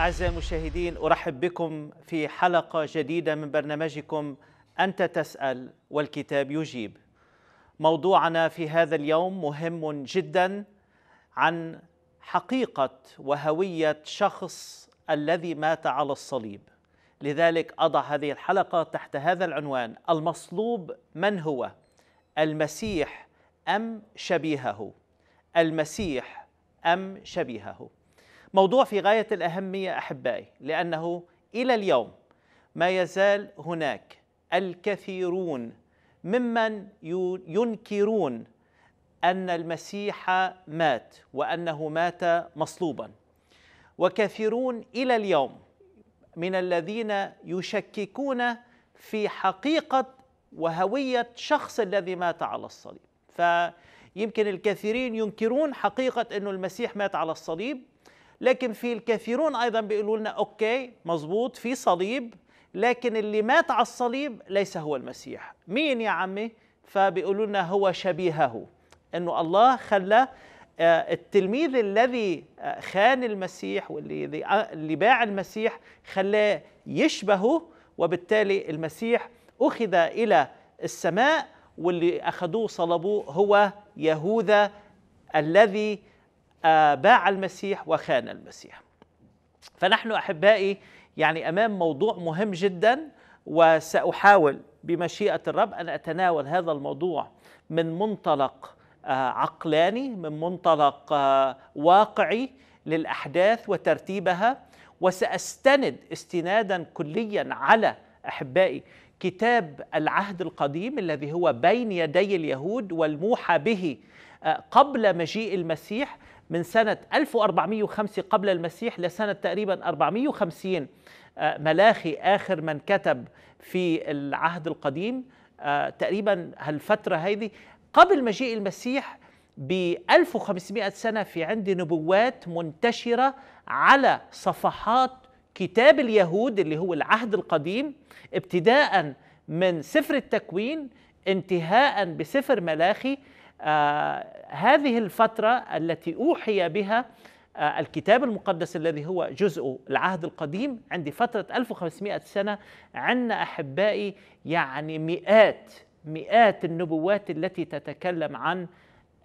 أعزائي المشاهدين أرحب بكم في حلقة جديدة من برنامجكم أنت تسأل والكتاب يجيب موضوعنا في هذا اليوم مهم جدا عن حقيقة وهوية شخص الذي مات على الصليب لذلك أضع هذه الحلقة تحت هذا العنوان المصلوب من هو؟ المسيح أم شبيهه؟ المسيح أم شبيهه؟ موضوع في غايه الاهميه احبائي لانه الى اليوم ما يزال هناك الكثيرون ممن ينكرون ان المسيح مات وانه مات مصلوبا وكثيرون الى اليوم من الذين يشككون في حقيقه وهويه شخص الذي مات على الصليب فيمكن الكثيرين ينكرون حقيقه انه المسيح مات على الصليب لكن في الكثيرون ايضا بيقولوا لنا اوكي مظبوط في صليب لكن اللي مات على الصليب ليس هو المسيح مين يا عمي فبيقولوا لنا هو شبيهه انه الله خلى آه، التلميذ الذي آه، خان المسيح واللي آه، اللي باع المسيح خلاه يشبهه وبالتالي المسيح اخذ الى السماء واللي اخذوه صلبوه هو يهوذا الذي آه، باع المسيح وخان المسيح فنحن احبائي يعني امام موضوع مهم جدا وساحاول بمشيئه الرب ان اتناول هذا الموضوع من منطلق آه، عقلاني من منطلق آه، واقعي للاحداث وترتيبها وساستند استنادا كليا على احبائي كتاب العهد القديم الذي هو بين يدي اليهود والموحى به قبل مجيء المسيح من سنة 1405 قبل المسيح لسنة تقريبا 450 آه، ملاخي آخر من كتب في العهد القديم آه، تقريبا هالفترة هذه قبل مجيء المسيح ب 1500 سنة في عندي نبوات منتشرة على صفحات كتاب اليهود اللي هو العهد القديم ابتداء من سفر التكوين انتهاء بسفر ملاخي آه، هذه الفترة التي أوحي بها آه، الكتاب المقدس الذي هو جزء العهد القديم عندي فترة 1500 سنة عندنا أحبائي يعني مئات مئات النبوات التي تتكلم عن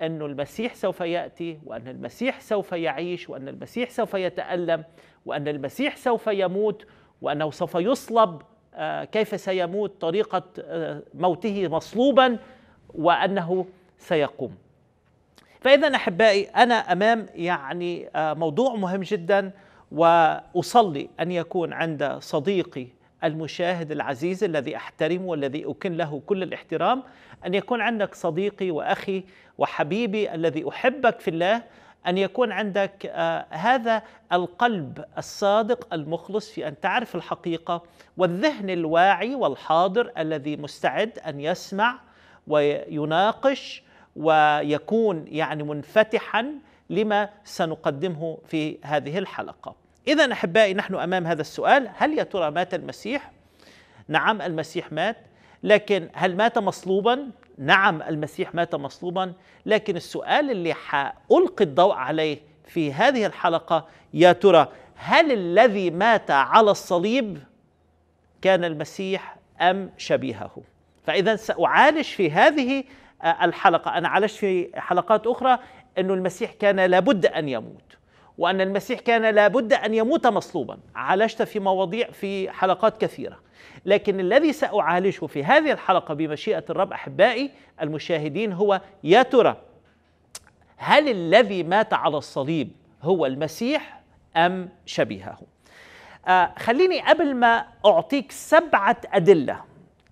أن المسيح سوف يأتي وأن المسيح سوف يعيش وأن المسيح سوف يتألم وأن المسيح سوف يموت وأنه سوف يصلب آه، كيف سيموت طريقة آه، موته مصلوبا وأنه سيقوم فإذا أحبائي أنا أمام يعني آه، موضوع مهم جدا وأصلي أن يكون عند صديقي المشاهد العزيز الذي أحترمه والذي أكن له كل الاحترام أن يكون عندك صديقي وأخي وحبيبي الذي أحبك في الله أن يكون عندك آه، هذا القلب الصادق المخلص في أن تعرف الحقيقة والذهن الواعي والحاضر الذي مستعد أن يسمع ويناقش ويكون يعني منفتحا لما سنقدمه في هذه الحلقه. اذا احبائي نحن امام هذا السؤال هل يا ترى مات المسيح؟ نعم المسيح مات لكن هل مات مصلوبا؟ نعم المسيح مات مصلوبا لكن السؤال اللي حألقي الضوء عليه في هذه الحلقة يا ترى هل الذي مات على الصليب كان المسيح أم شبيهه فإذا سأعالج في هذه آه، الحلقة أنا عالجت في حلقات أخرى أن المسيح كان لابد أن يموت وأن المسيح كان لابد أن يموت مصلوبا عالجت في مواضيع في حلقات كثيرة لكن الذي سأعالجه في هذه الحلقة بمشيئة الرب أحبائي المشاهدين هو يا ترى هل الذي مات على الصليب هو المسيح أم شبيهه آه خليني قبل ما أعطيك سبعة أدلة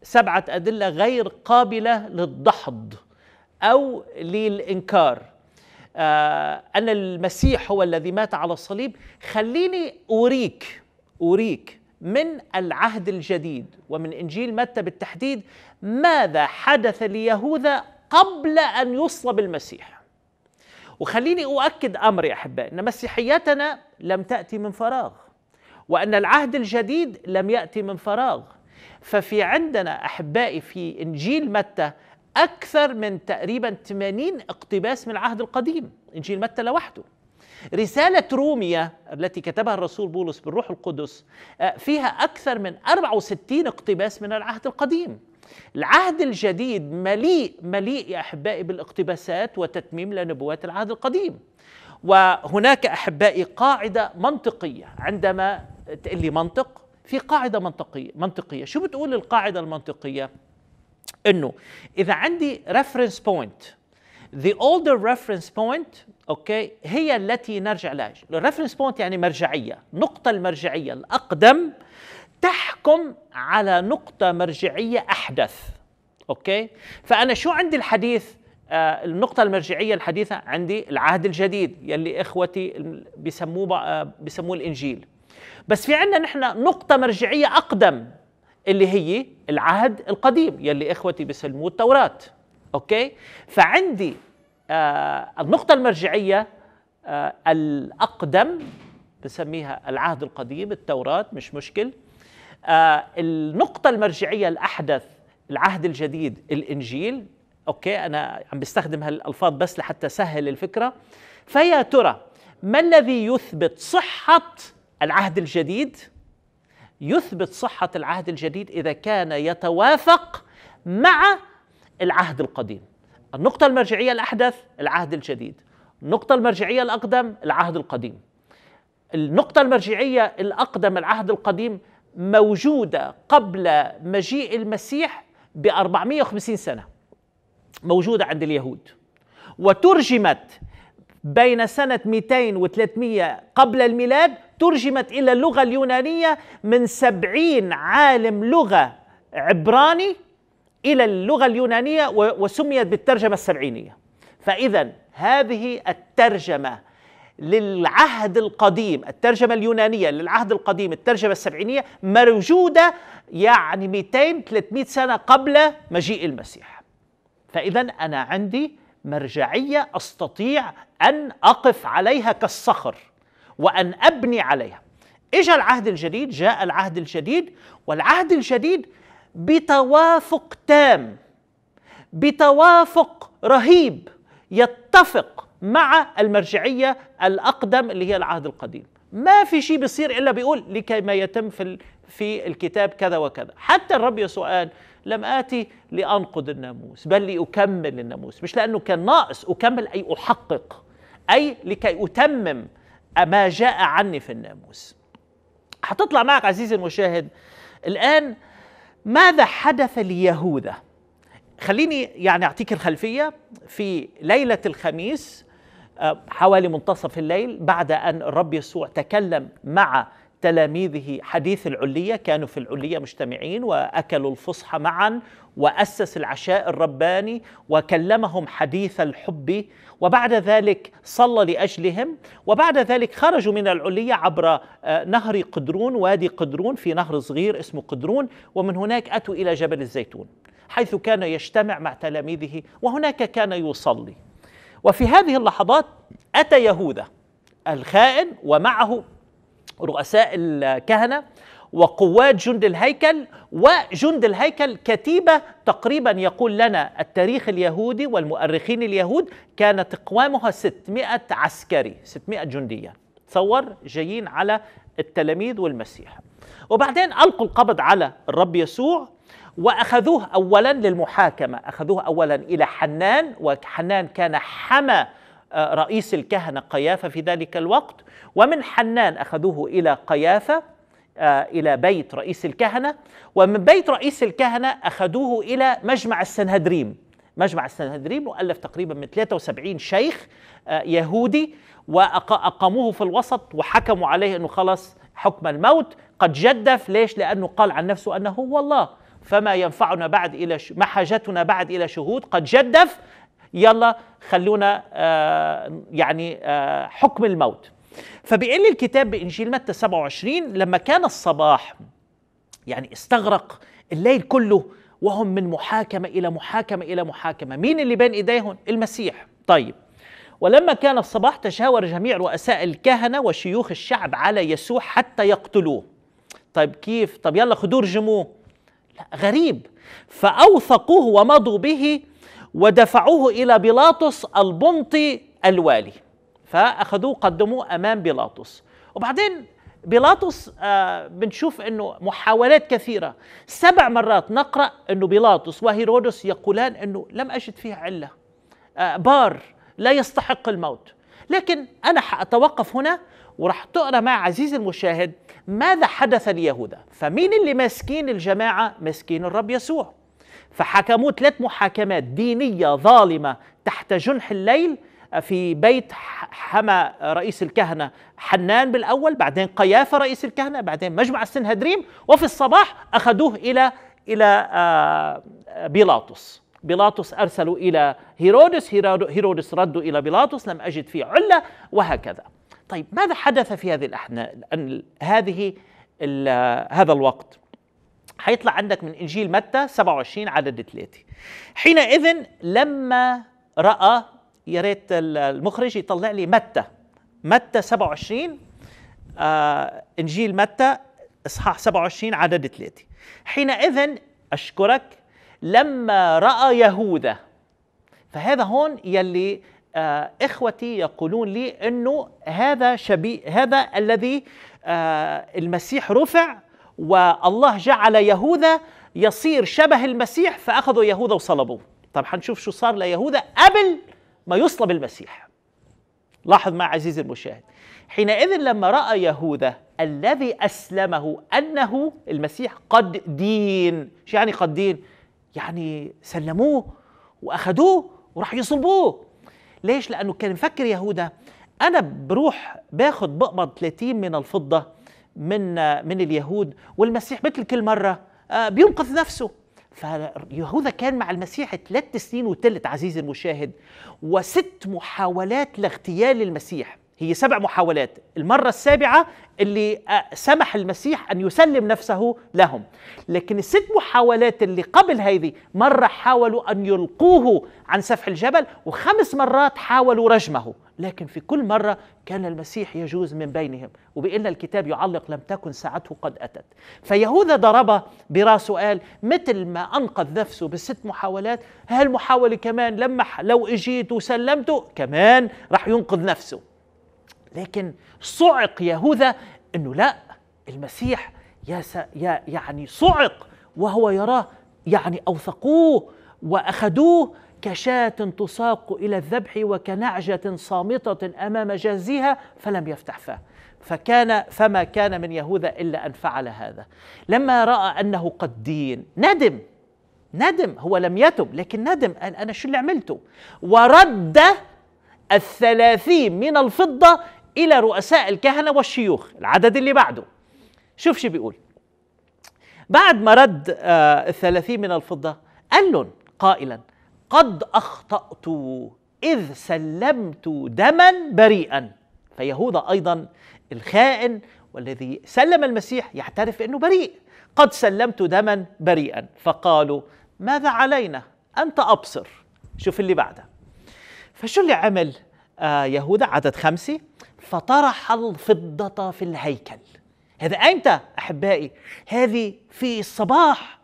سبعه ادله غير قابله للدحض او للانكار آه، ان المسيح هو الذي مات على الصليب خليني اريك اريك من العهد الجديد ومن انجيل متى بالتحديد ماذا حدث ليهوذا قبل ان يصلب المسيح وخليني اؤكد امر يا احبائي ان مسيحيتنا لم تاتي من فراغ وان العهد الجديد لم ياتي من فراغ ففي عندنا أحبائي في إنجيل متى أكثر من تقريبا 80 اقتباس من العهد القديم إنجيل متى لوحده رسالة روميا التي كتبها الرسول بولس بالروح القدس آه، فيها أكثر من 64 اقتباس من العهد القديم العهد الجديد مليء مليء يا أحبائي بالاقتباسات وتتميم لنبوات العهد القديم وهناك أحبائي قاعدة منطقية عندما تقلي منطق في قاعده منطقيه منطقيه شو بتقول القاعده المنطقيه انه اذا عندي ريفرنس بوينت the older reference point اوكي هي التي نرجع لها الريفرنس بوينت يعني مرجعيه نقطه المرجعيه الاقدم تحكم على نقطه مرجعيه احدث اوكي فانا شو عندي الحديث آه النقطة المرجعية الحديثة عندي العهد الجديد يلي إخوتي بيسموه آه، بيسموه الإنجيل بس في عندنا نحن نقطة مرجعية أقدم اللي هي العهد القديم يلي إخوتي بيسلموه التوراة أوكي فعندي آه النقطة المرجعية آه الأقدم بسميها العهد القديم التوراة مش مشكل آه النقطة المرجعية الأحدث العهد الجديد الإنجيل أوكي أنا عم بستخدم هالألفاظ بس لحتى سهل الفكرة فيا ترى ما الذي يثبت صحة العهد الجديد يثبت صحة العهد الجديد إذا كان يتوافق مع العهد القديم النقطة المرجعية الأحدث العهد الجديد النقطة المرجعية الأقدم العهد القديم النقطة المرجعية الأقدم العهد القديم موجودة قبل مجيء المسيح ب 450 سنة موجودة عند اليهود وترجمت بين سنة 200 و 300 قبل الميلاد ترجمت إلى اللغة اليونانية من سبعين عالم لغة عبراني إلى اللغة اليونانية وسميت بالترجمة السبعينية فإذا هذه الترجمة للعهد القديم الترجمة اليونانية للعهد القديم الترجمة السبعينية موجودة يعني 200 300 سنة قبل مجيء المسيح فإذا أنا عندي مرجعية أستطيع أن أقف عليها كالصخر وأن أبني عليها إجا العهد الجديد جاء العهد الجديد والعهد الجديد بتوافق تام بتوافق رهيب يتفق مع المرجعية الأقدم اللي هي العهد القديم ما في شيء بيصير إلا بيقول لكي ما يتم في, في الكتاب كذا وكذا حتى الرب يسوع قال لم آتي لأنقض الناموس بل لأكمل الناموس مش لأنه كان ناقص أكمل أي أحقق أي لكي أتمم ما جاء عني في الناموس هتطلع معك عزيزي المشاهد الآن ماذا حدث ليهوذا خليني يعني أعطيك الخلفية في ليلة الخميس آه، حوالي منتصف الليل بعد أن الرب يسوع تكلم مع تلاميذه حديث العلية كانوا في العلية مجتمعين وأكلوا الفصحى معا وأسس العشاء الرباني وكلمهم حديث الحب وبعد ذلك صلى لأجلهم وبعد ذلك خرجوا من العلية عبر آه، نهر قدرون وادي قدرون في نهر صغير اسمه قدرون ومن هناك أتوا إلى جبل الزيتون حيث كان يجتمع مع تلاميذه وهناك كان يصلي وفي هذه اللحظات أتى يهوذا الخائن ومعه رؤساء الكهنة وقوات جند الهيكل وجند الهيكل كتيبة تقريبا يقول لنا التاريخ اليهودي والمؤرخين اليهود كانت قوامها 600 عسكري 600 جنديا تصور جايين على التلاميذ والمسيح وبعدين ألقوا القبض على الرب يسوع وأخذوه أولا للمحاكمة أخذوه أولا إلى حنان وحنان كان حمى آه، رئيس الكهنة قيافة في ذلك الوقت ومن حنان أخذوه إلى قيافة آه، إلى بيت رئيس الكهنة ومن بيت رئيس الكهنة أخذوه إلى مجمع السنهدريم مجمع السنهدريم مؤلف تقريبا من 73 شيخ آه، يهودي وأقاموه في الوسط وحكموا عليه أنه خلص حكم الموت قد جدف ليش لأنه قال عن نفسه أنه هو الله فما ينفعنا بعد إلى ش... ما حاجتنا بعد إلى شهود قد جدف يلا خلونا آه، يعني آه، حكم الموت فبيقول لي الكتاب بإنجيل متى 27 لما كان الصباح يعني استغرق الليل كله وهم من محاكمة إلى محاكمة إلى محاكمة مين اللي بين إيديهم؟ المسيح طيب ولما كان الصباح تشاور جميع رؤساء الكهنة وشيوخ الشعب على يسوع حتى يقتلوه طيب كيف؟ طب يلا خدور جموه لا غريب فأوثقوه ومضوا به ودفعوه إلى بيلاطس البنطي الوالي فأخذوه قدموه أمام بيلاطس وبعدين بيلاطس آه بنشوف انه محاولات كثيره سبع مرات نقرا انه بيلاطس وهيرودس يقولان انه لم اجد فيه عله آه بار لا يستحق الموت لكن انا حاتوقف هنا وراح تقرا مع عزيزي المشاهد ماذا حدث ليهوذا فمين اللي ماسكين الجماعه ماسكين الرب يسوع فحكموا ثلاث محاكمات دينية ظالمة تحت جنح الليل آه، في بيت حمى رئيس الكهنة حنان بالأول بعدين قيافة رئيس الكهنة بعدين مجمع السنهدريم وفي الصباح أخذوه إلى إلى آه، بيلاطس بيلاطس أرسلوا إلى هيرودس هيرودس ردوا إلى بيلاطس لم أجد فيه علة وهكذا طيب ماذا حدث في هذه الأحنا هذه هذا الوقت هيطلع عندك من انجيل متى 27 عدد 3 حينئذ لما راى يا ريت المخرج يطلع لي متى متى 27 آه انجيل متى اصحاح 27 عدد 3 حينئذ اشكرك لما راى يهوذا فهذا هون يلي آه اخوتي يقولون لي انه هذا شبيه هذا الذي آه المسيح رفع والله جعل يهوذا يصير شبه المسيح فاخذوا يهوذا وصلبوه طب هنشوف شو صار ليهوذا قبل ما يصلب المسيح لاحظ مع عزيزي المشاهد حينئذ لما راى يهوذا الذي اسلمه انه المسيح قد دين شو يعني قد دين يعني سلموه وأخذوه وراح يصلبوه ليش لانه كان مفكر يهوذا انا بروح باخد بقبض 30 من الفضه من من اليهود والمسيح مثل كل مره آه، بينقذ نفسه فيهوذا كان مع المسيح ثلاث سنين وتلت عزيزي المشاهد وست محاولات لاغتيال المسيح هي سبع محاولات المرة السابعة اللي آه، سمح المسيح أن يسلم نفسه لهم لكن الست محاولات اللي قبل هذه مرة حاولوا أن يلقوه عن سفح الجبل وخمس مرات حاولوا رجمه لكن في كل مرة كان المسيح يجوز من بينهم وبإن الكتاب يعلق لم تكن ساعته قد أتت فيهوذا ضرب براسه قال مثل ما أنقذ نفسه بالست محاولات هالمحاولة كمان لما لو إجيت وسلمته كمان راح ينقذ نفسه لكن صعق يهوذا انه لا المسيح يا يا يعني صعق وهو يراه يعني اوثقوه واخذوه كشاة تساق الى الذبح وكنعجة صامتة امام جازيها فلم يفتح فاه فكان فما كان من يهوذا الا ان فعل هذا لما راى انه قد دين ندم ندم هو لم يتب لكن ندم انا شو اللي عملته ورد الثلاثين من الفضة إلى رؤساء الكهنة والشيوخ العدد اللي بعده شوف شو بيقول بعد ما رد آه الثلاثين من الفضة قال لهم قائلا قد أخطأت إذ سلمت دما بريئا فيهوذا أيضا الخائن والذي سلم المسيح يعترف أنه بريء قد سلمت دما بريئا فقالوا ماذا علينا أنت أبصر شوف اللي بعده فشو اللي عمل آه يهوذا عدد خمسة فطرح الفضة في الهيكل هذا أمتى أحبائي؟ هذه في الصباح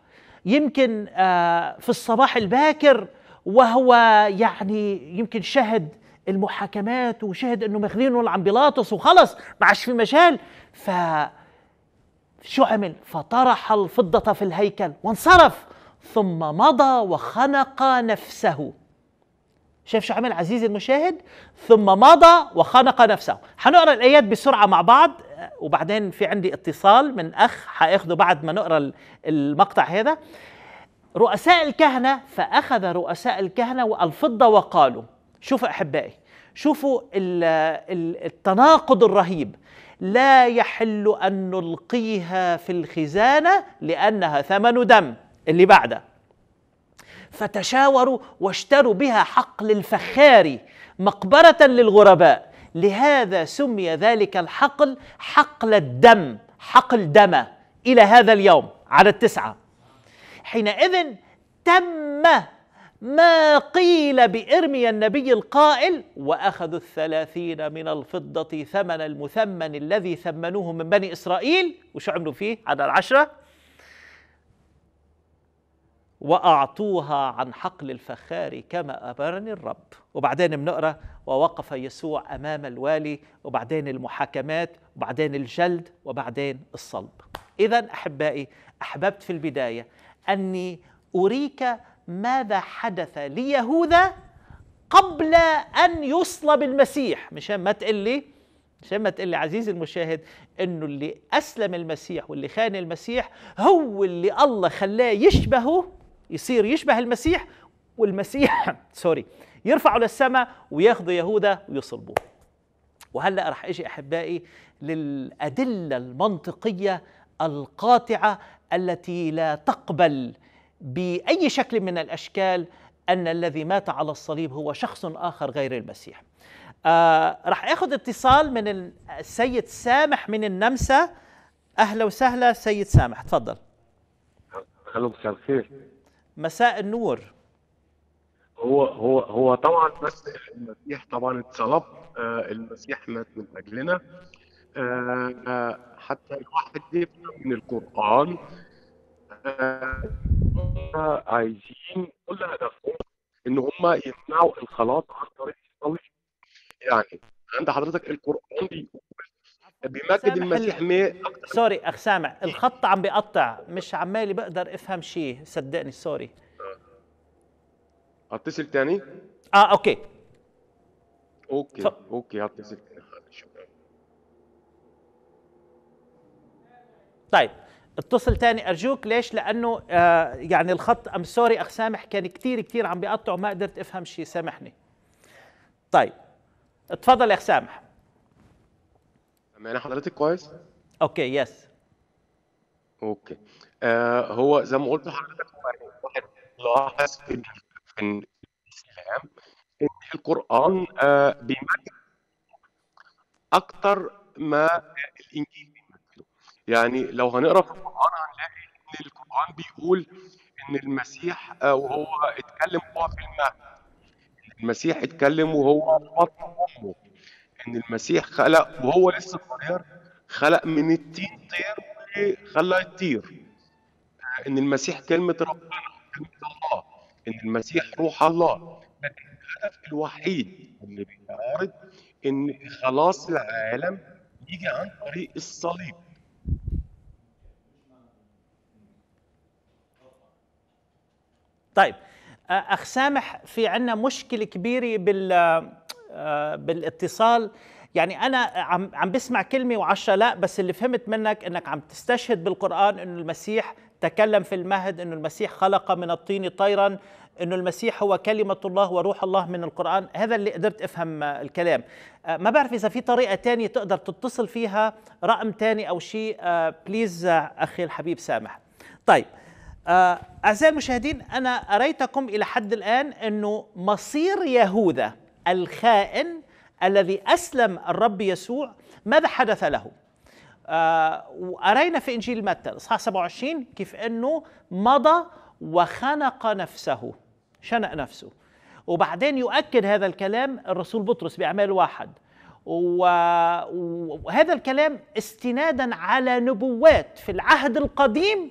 يمكن آه، في الصباح الباكر وهو يعني يمكن شهد المحاكمات وشهد انه عن بيلاطس وخلص ما في مجال ف شو عمل؟ فطرح الفضة في الهيكل وانصرف ثم مضى وخنق نفسه شايف شو عمل عزيزي المشاهد ثم مضى وخنق نفسه حنقرا الايات بسرعه مع بعض آه، وبعدين في عندي اتصال من اخ حاخده بعد ما نقرا المقطع هذا رؤساء الكهنه فاخذ رؤساء الكهنه والفضه وقالوا شوفوا احبائي شوفوا التناقض الرهيب لا يحل ان نلقيها في الخزانه لانها ثمن دم اللي بعده فتشاوروا واشتروا بها حقل الفخاري مقبرة للغرباء لهذا سمي ذلك الحقل حقل الدم حقل دم إلى هذا اليوم على التسعة حينئذ تم ما قيل بإرميا النبي القائل وأخذوا الثلاثين من الفضة ثمن المثمن الذي ثمنوه من بني إسرائيل وشو عملوا فيه على العشرة وأعطوها عن حقل الفخار كما أمرني الرب وبعدين بنقرأ ووقف يسوع أمام الوالي وبعدين المحاكمات وبعدين الجلد وبعدين الصلب إذا أحبائي أحببت في البداية أني أريك ماذا حدث ليهوذا قبل أن يصلب المسيح مشان ما تقول لي مشان ما تقول لي عزيزي المشاهد انه اللي اسلم المسيح واللي خان المسيح هو اللي الله خلاه يشبهه يصير يشبه المسيح والمسيح سوري يرفعه للسماء وياخذوا يهوذا ويصلبوه وهلا راح اجي احبائي للادله المنطقيه القاطعه التي لا تقبل باي شكل من الاشكال ان الذي مات على الصليب هو شخص اخر غير المسيح. آه راح اخذ اتصال من السيد سامح من النمسا اهلا وسهلا سيد سامح تفضل. الو مساء الخير. مساء النور هو هو هو طبعا بس المسيح طبعا اتصلب آه، المسيح مات من اجلنا آه، آه، حتى الواحد يفهم من القران عايزين كل هدفهم ان هم يمنعوا الخلاط عن طريق الصليب يعني عند حضرتك القران بيقول بيمكن المسيح سوري اخ سامع الخط عم بيقطع مش عمالي بقدر افهم شيء صدقني سوري اتصل تاني اه اوكي اوكي ف... اوكي اتصل طيب اتصل تاني ارجوك ليش لانه آه يعني الخط ام سوري اخ سامح كان كتير كتير عم بيقطع وما قدرت افهم شيء سامحني طيب اتفضل يا اخ سامح معنى حضرتك كويس؟ اوكي يس اوكي آه هو زي ما قلت لحضرتك يعني واحد لاحظ في الاسلام ان القران آه بيمثل اكثر ما الانجيل بيمثله يعني لو هنقرا في القران هنلاقي ان القران بيقول ان المسيح آه وهو اتكلم وهو في المهد المسيح اتكلم وهو في بطن امه ان المسيح خلق وهو لسه صغير خلق من التين طير وخلى يطير آه، ان المسيح كلمه ربنا كلمه الله ان المسيح روح الله لكن الهدف الوحيد اللي بيتعارض ان خلاص العالم يجي عن طريق الصليب طيب آه، اخ سامح في عندنا مشكله كبيره بال بالاتصال يعني انا عم عم بسمع كلمه وعشرة لا بس اللي فهمت منك انك عم تستشهد بالقران انه المسيح تكلم في المهد انه المسيح خلق من الطين طيرا انه المسيح هو كلمه الله وروح الله من القران هذا اللي قدرت افهم آه، الكلام آه، ما بعرف اذا في طريقه تانية تقدر تتصل فيها رقم تاني او شيء بليز آه، اخي الحبيب سامح طيب اعزائي المشاهدين انا اريتكم الى حد الان انه مصير يهوذا الخائن الذي اسلم الرب يسوع ماذا حدث له؟ آه وارينا في انجيل متى اصحاح 27 كيف انه مضى وخنق نفسه شنق نفسه وبعدين يؤكد هذا الكلام الرسول بطرس باعمال واحد وهذا الكلام استنادا على نبوات في العهد القديم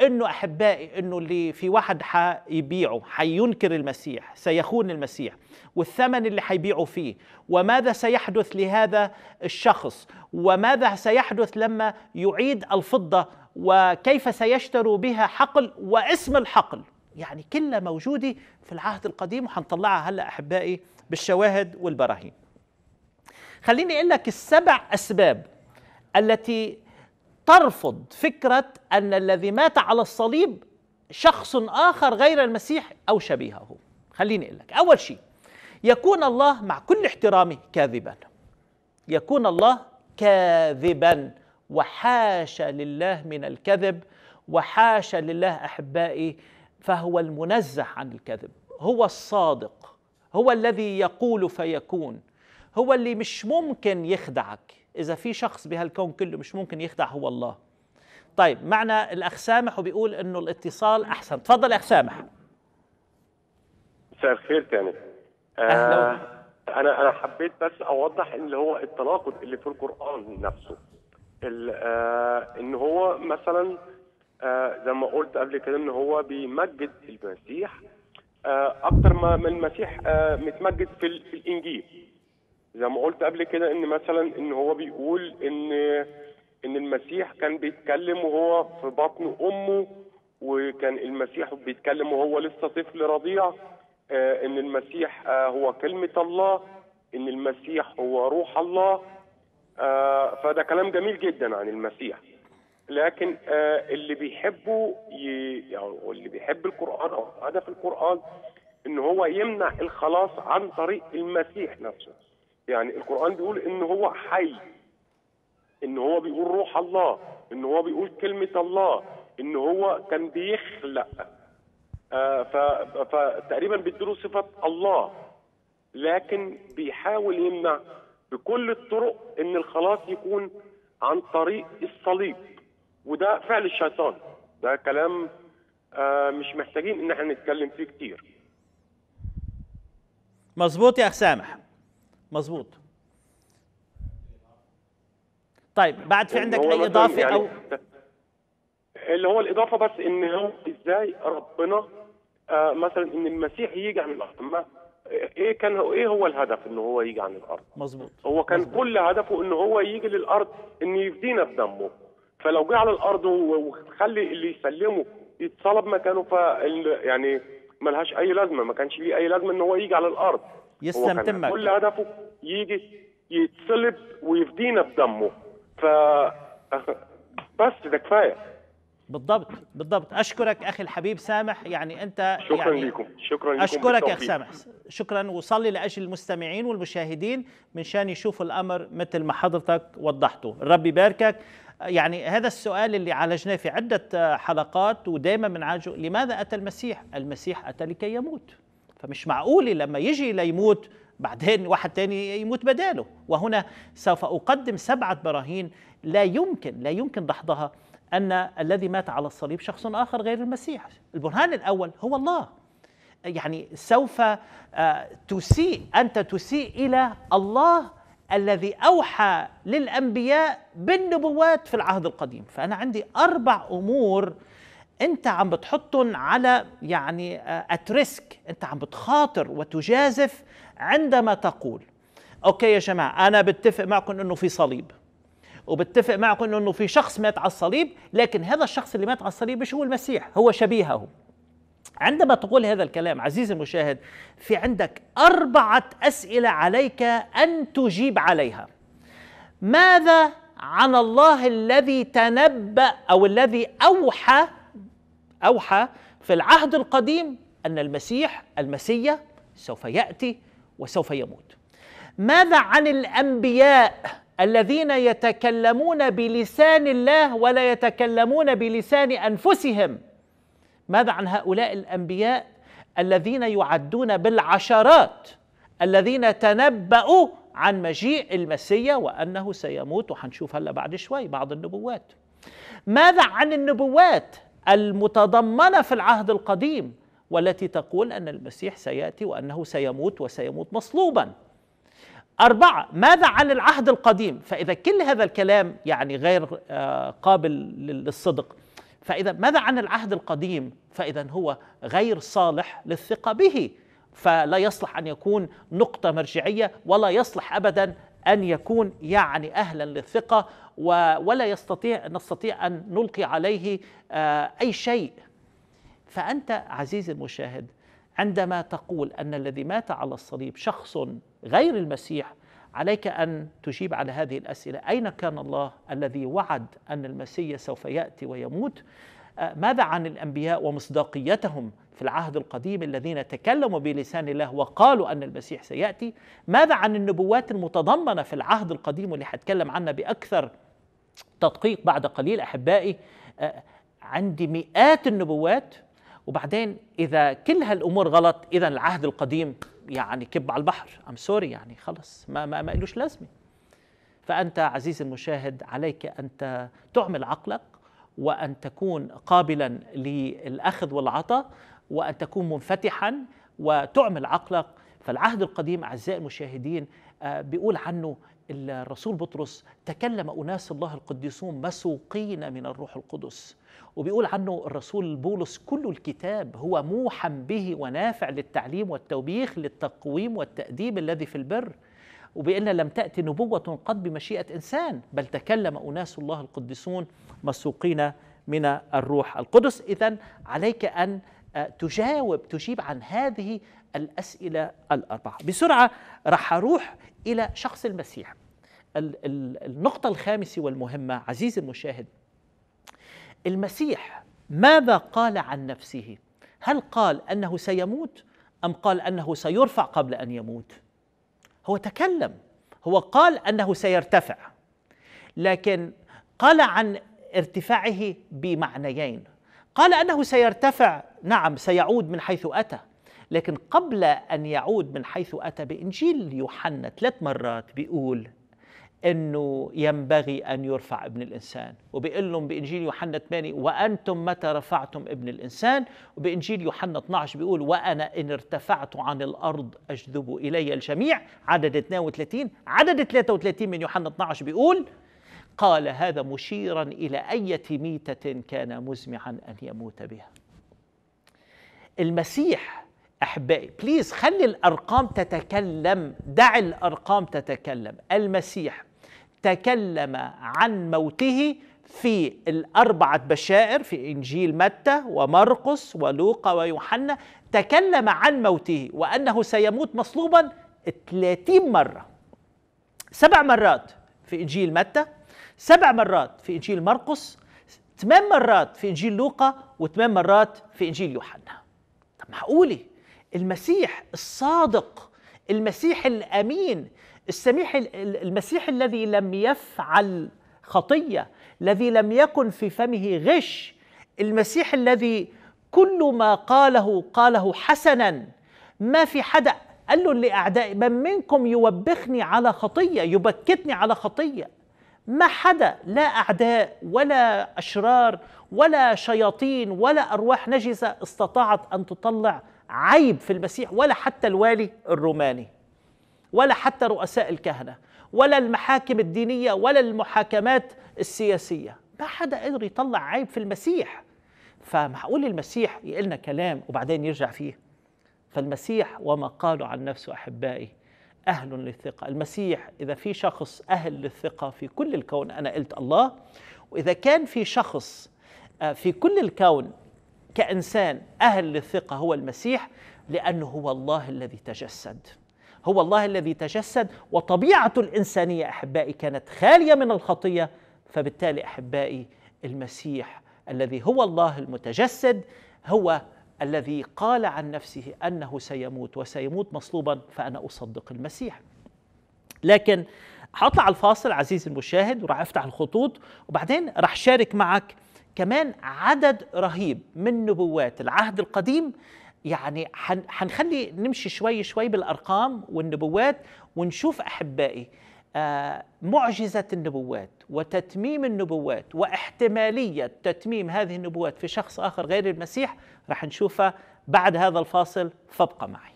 انه احبائي انه اللي في واحد حيبيعه حينكر المسيح سيخون المسيح والثمن اللي حيبيعه فيه وماذا سيحدث لهذا الشخص وماذا سيحدث لما يعيد الفضه وكيف سيشتروا بها حقل واسم الحقل يعني كلها موجوده في العهد القديم وحنطلعها هلا احبائي بالشواهد والبراهين خليني اقول لك السبع اسباب التي ترفض فكره ان الذي مات على الصليب شخص اخر غير المسيح او شبيهه خليني اقول لك اول شيء يكون الله مع كل احترامه كاذبا يكون الله كاذبا وحاشا لله من الكذب وحاشا لله احبائي فهو المنزه عن الكذب هو الصادق هو الذي يقول فيكون هو اللي مش ممكن يخدعك إذا في شخص بهالكون كله مش ممكن يخدع هو الله طيب معنى الأخ سامح وبيقول إنه الاتصال أحسن تفضل يا أخ سامح مساء الخير تاني أهلا آه أنا أنا حبيت بس أوضح اللي هو التناقض اللي في القرآن نفسه آه إن هو مثلا آه زي ما قلت قبل كده إن هو بيمجد المسيح آه أكتر ما من المسيح آه متمجد في الإنجيل زي ما قلت قبل كده ان مثلا ان هو بيقول ان ان المسيح كان بيتكلم وهو في بطن امه وكان المسيح بيتكلم وهو لسه طفل رضيع آه، ان المسيح آه، هو كلمه الله ان المسيح هو روح الله آه، فده كلام جميل جدا عن المسيح لكن اللي بيحبه يعني اللي بيحب القران او هدف القران ان هو يمنع الخلاص عن طريق المسيح نفسه يعني القرآن بيقول إن هو حي إن هو بيقول روح الله إن هو بيقول كلمة الله إن هو كان بيخلق آه، فتقريبا بيديله صفة الله لكن بيحاول يمنع بكل الطرق إن الخلاص يكون عن طريق الصليب وده فعل الشيطان ده كلام آه، مش محتاجين إن احنا نتكلم فيه كتير مظبوط يا أخ سامح مظبوط طيب بعد في عندك اي اضافه يعني او اللي هو الاضافه بس ان هو ازاي ربنا آه مثلا ان المسيح يجي عن الارض ما ايه كان هو ايه هو الهدف ان هو يجي عن الارض مظبوط هو كان مزبوط. كل هدفه ان هو يجي للارض ان يفدينا بدمه فلو جه على الارض وخلي اللي يسلمه يتصلب مكانه ف يعني ملهاش اي لازمه ما كانش ليه اي لازمه ان هو يجي على الارض يستمتمك كل هدفه يجي يتصلب ويفدينا بدمه ف بس ده كفايه بالضبط بالضبط اشكرك اخي الحبيب سامح يعني انت شكرا يعني لكم شكرا لكم اشكرك يا اخ سامح شكرا وصلي لاجل المستمعين والمشاهدين من شان يشوفوا الامر مثل ما حضرتك وضحته ربي يباركك يعني هذا السؤال اللي عالجناه في عده حلقات ودائما بنعالجه لماذا اتى المسيح المسيح اتى لكي يموت فمش معقول لما يجي ليموت بعدين واحد تاني يموت بداله وهنا سوف أقدم سبعة براهين لا يمكن لا يمكن دحضها أن الذي مات على الصليب شخص آخر غير المسيح البرهان الأول هو الله يعني سوف آه، تسيء أنت تسيء إلى الله الذي أوحى للأنبياء بالنبوات في العهد القديم فأنا عندي أربع أمور انت عم بتحطهم على يعني اتريسك آه، انت عم بتخاطر وتجازف عندما تقول اوكي يا جماعه انا بتفق معكم انه في صليب وبتفق معكم انه في شخص مات على الصليب لكن هذا الشخص اللي مات على الصليب مش هو المسيح هو شبيهه عندما تقول هذا الكلام عزيزي المشاهد في عندك اربعه اسئله عليك ان تجيب عليها ماذا عن الله الذي تنبأ او الذي اوحى اوحى في العهد القديم ان المسيح المسيا سوف ياتي وسوف يموت ماذا عن الانبياء الذين يتكلمون بلسان الله ولا يتكلمون بلسان انفسهم ماذا عن هؤلاء الانبياء الذين يعدون بالعشرات الذين تنبأوا عن مجيء المسيا وانه سيموت وحنشوف هلا بعد شوي بعض النبوات ماذا عن النبوات المتضمنه في العهد القديم والتي تقول أن المسيح سيأتي وأنه سيموت وسيموت مصلوبا أربعة ماذا عن العهد القديم فإذا كل هذا الكلام يعني غير آه، قابل للصدق فإذا ماذا عن العهد القديم فإذا هو غير صالح للثقة به فلا يصلح أن يكون نقطة مرجعية ولا يصلح أبدا أن يكون يعني أهلا للثقة ولا يستطيع نستطيع أن نلقي عليه آه، أي شيء فأنت عزيزي المشاهد عندما تقول أن الذي مات على الصليب شخص غير المسيح عليك أن تجيب على هذه الأسئلة أين كان الله الذي وعد أن المسيح سوف يأتي ويموت آه، ماذا عن الأنبياء ومصداقيتهم في العهد القديم الذين تكلموا بلسان الله وقالوا أن المسيح سيأتي ماذا عن النبوات المتضمنة في العهد القديم واللي حتكلم عنها بأكثر تدقيق بعد قليل أحبائي آه، عندي مئات النبوات وبعدين اذا كل هالامور غلط اذا العهد القديم يعني كب على البحر ام سوري يعني خلص ما ما, ما إلوش لازمه فانت عزيزي المشاهد عليك ان تعمل عقلك وان تكون قابلا للاخذ والعطاء وان تكون منفتحا وتعمل عقلك فالعهد القديم اعزائي المشاهدين آه، بيقول عنه الرسول بطرس تكلم أناس الله القديسون مسوقين من الروح القدس وبيقول عنه الرسول بولس كل الكتاب هو موحى به ونافع للتعليم والتوبيخ للتقويم والتأديب الذي في البر وبأن لم تأتي نبوة قد بمشيئة إنسان بل تكلم أناس الله القديسون مسوقين من الروح القدس إذا عليك أن آه، تجاوب تجيب عن هذه الأسئلة الأربعة بسرعة رح أروح إلى شخص المسيح النقطة الخامسة والمهمة عزيزي المشاهد المسيح ماذا قال عن نفسه؟ هل قال أنه سيموت أم قال أنه سيرفع قبل أن يموت؟ هو تكلم هو قال أنه سيرتفع لكن قال عن ارتفاعه بمعنيين قال أنه سيرتفع نعم سيعود من حيث أتى لكن قبل أن يعود من حيث أتى بإنجيل يوحنا ثلاث مرات بيقول انه ينبغي ان يرفع ابن الانسان وبيقول لهم بانجيل يوحنا 8 وانتم متى رفعتم ابن الانسان وبانجيل يوحنا 12 بيقول وانا ان ارتفعت عن الارض اجذب الي الجميع عدد 32 عدد 33 من يوحنا 12 بيقول قال هذا مشيرا الى اية ميتة كان مزمعا ان يموت بها المسيح احبائي بليز خلي الارقام تتكلم دع الارقام تتكلم المسيح تكلم عن موته في الأربعة بشائر في إنجيل متى ومرقس ولوقا ويوحنا تكلم عن موته وأنه سيموت مصلوبا 30 مرة سبع مرات في إنجيل متى سبع مرات في إنجيل مرقس ثمان مرات في إنجيل لوقا وثمان مرات في إنجيل يوحنا طب معقولي المسيح الصادق المسيح الامين السميح المسيح الذي لم يفعل خطيه الذي لم يكن في فمه غش المسيح الذي كل ما قاله قاله حسنا ما في حدا قال له لاعدائي من منكم يوبخني على خطيه يبكتني على خطيه ما حدا لا اعداء ولا اشرار ولا شياطين ولا ارواح نجسه استطاعت ان تطلع عيب في المسيح ولا حتى الوالي الروماني ولا حتى رؤساء الكهنه ولا المحاكم الدينيه ولا المحاكمات السياسيه ما حدا قدر يطلع عيب في المسيح فمعقول المسيح يقول لنا كلام وبعدين يرجع فيه فالمسيح وما قالوا عن نفسه احبائي اهل للثقه المسيح اذا في شخص اهل للثقه في كل الكون انا قلت الله واذا كان في شخص آه، في كل الكون كإنسان أهل للثقة هو المسيح لأنه هو الله الذي تجسد هو الله الذي تجسد وطبيعة الإنسانية أحبائي كانت خالية من الخطية فبالتالي أحبائي المسيح الذي هو الله المتجسد هو الذي قال عن نفسه انه سيموت وسيموت مصلوبا فانا اصدق المسيح. لكن هطلع الفاصل عزيزي المشاهد وراح افتح الخطوط وبعدين راح شارك معك كمان عدد رهيب من نبوات العهد القديم يعني هنخلي نمشي شوي شوي بالارقام والنبوات ونشوف احبائي آه، معجزه النبوات وتتميم النبوات واحتماليه تتميم هذه النبوات في شخص اخر غير المسيح راح نشوفها بعد هذا الفاصل فابقى معي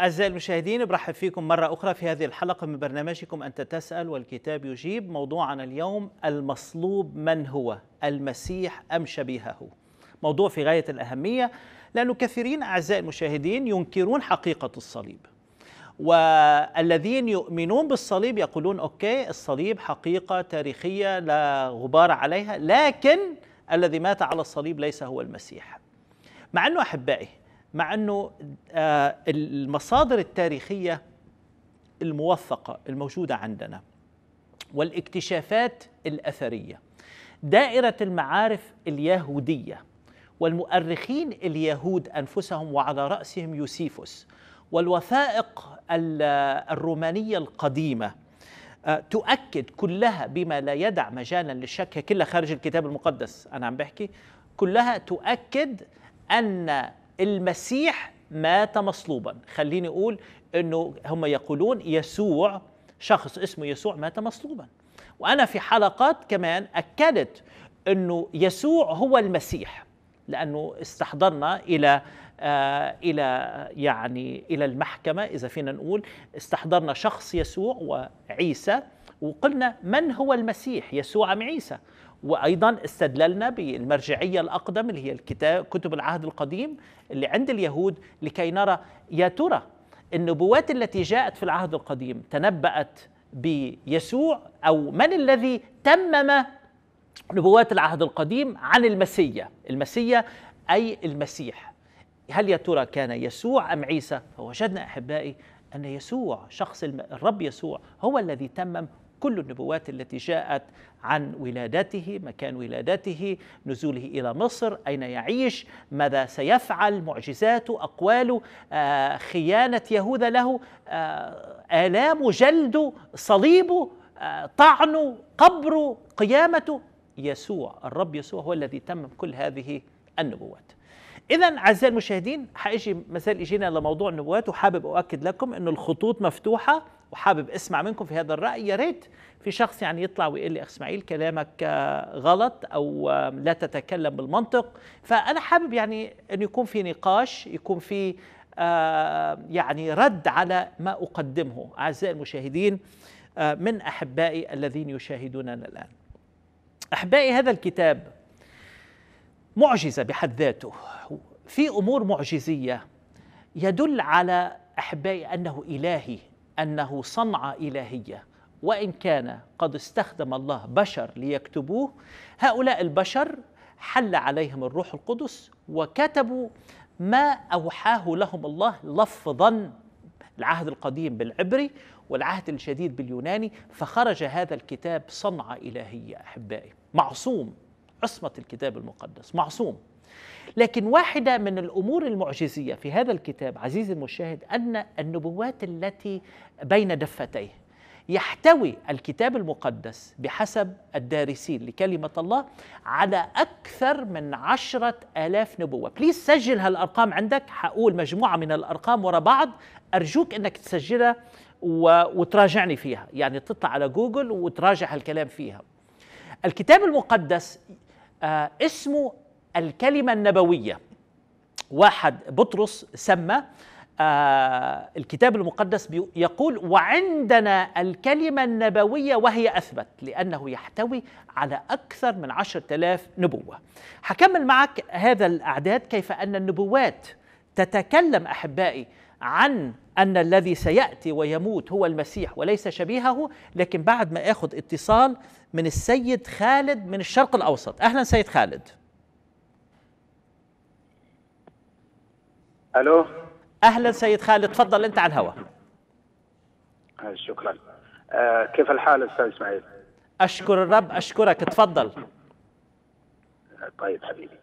أعزائي المشاهدين برحب فيكم مرة أخرى في هذه الحلقة من برنامجكم أنت تسأل والكتاب يجيب موضوعنا اليوم المصلوب من هو المسيح أم شبيهه موضوع في غاية الأهمية لأن كثيرين أعزائي المشاهدين ينكرون حقيقة الصليب والذين يؤمنون بالصليب يقولون أوكي الصليب حقيقة تاريخية لا غبار عليها لكن الذي مات على الصليب ليس هو المسيح مع أنه أحبائي مع انه آه، المصادر التاريخيه الموثقه الموجوده عندنا والاكتشافات الاثريه دائره المعارف اليهوديه والمؤرخين اليهود انفسهم وعلى راسهم يوسيفوس والوثائق الرومانيه القديمه آه، تؤكد كلها بما لا يدع مجالا للشك كلها خارج الكتاب المقدس انا عم بحكي كلها تؤكد ان المسيح مات مصلوبا خليني أقول أنه هم يقولون يسوع شخص اسمه يسوع مات مصلوبا وأنا في حلقات كمان أكدت أنه يسوع هو المسيح لأنه استحضرنا إلى آه، الى يعني الى المحكمه اذا فينا نقول استحضرنا شخص يسوع وعيسى وقلنا من هو المسيح يسوع ام عيسى وايضا استدللنا بالمرجعيه الاقدم اللي هي الكتاب كتب العهد القديم اللي عند اليهود لكي نرى يا ترى النبوات التي جاءت في العهد القديم تنبأت بيسوع او من الذي تمم نبوات العهد القديم عن المسيا، المسيا اي المسيح. هل يا ترى كان يسوع ام عيسى؟ فوجدنا احبائي ان يسوع شخص الرب يسوع هو الذي تمم كل النبوات التي جاءت عن ولادته مكان ولادته نزوله الى مصر اين يعيش ماذا سيفعل معجزاته اقواله آه خيانه يهوذا له آه الامه جلده صليبه آه طعنه قبره قيامته يسوع الرب يسوع هو الذي تمم كل هذه النبوات إذا أعزائي المشاهدين حيجي مازال يجينا لموضوع النبوات وحابب أؤكد لكم أن الخطوط مفتوحة وحابب اسمع منكم في هذا الراي يا ريت في شخص يعني يطلع ويقول لي اخ اسماعيل كلامك آه، غلط او آه، لا تتكلم بالمنطق فانا حابب يعني ان يكون في نقاش يكون في آه، يعني رد على ما اقدمه اعزائي المشاهدين من احبائي الذين يشاهدوننا الان احبائي هذا الكتاب معجزه بحد ذاته في امور معجزيه يدل على احبائي انه الهي انه صنعه الهيه وان كان قد استخدم الله بشر ليكتبوه هؤلاء البشر حل عليهم الروح القدس وكتبوا ما اوحاه لهم الله لفظا العهد القديم بالعبري والعهد الجديد باليوناني فخرج هذا الكتاب صنعه الهيه احبائي معصوم عصمه الكتاب المقدس معصوم لكن واحدة من الأمور المعجزية في هذا الكتاب عزيزي المشاهد أن النبوات التي بين دفتيه يحتوي الكتاب المقدس بحسب الدارسين لكلمة الله على أكثر من عشرة آلاف نبوة بليز سجل هالأرقام عندك حقول مجموعة من الأرقام وراء بعض أرجوك أنك تسجلها وتراجعني فيها يعني تطلع على جوجل وتراجع هالكلام فيها الكتاب المقدس آه، اسمه الكلمة النبوية واحد بطرس سمى آه الكتاب المقدس يقول وعندنا الكلمة النبوية وهي أثبت لأنه يحتوي على أكثر من عشرة آلاف نبوة هكمل معك هذا الأعداد كيف أن النبوات تتكلم أحبائي عن أن الذي سيأتي ويموت هو المسيح وليس شبيهه لكن بعد ما أخذ اتصال من السيد خالد من الشرق الأوسط أهلا سيد خالد الو اهلا سيد خالد تفضل انت على الهواء شكرا آه، كيف الحال استاذ اسماعيل اشكر الرب اشكرك تفضل طيب حبيبي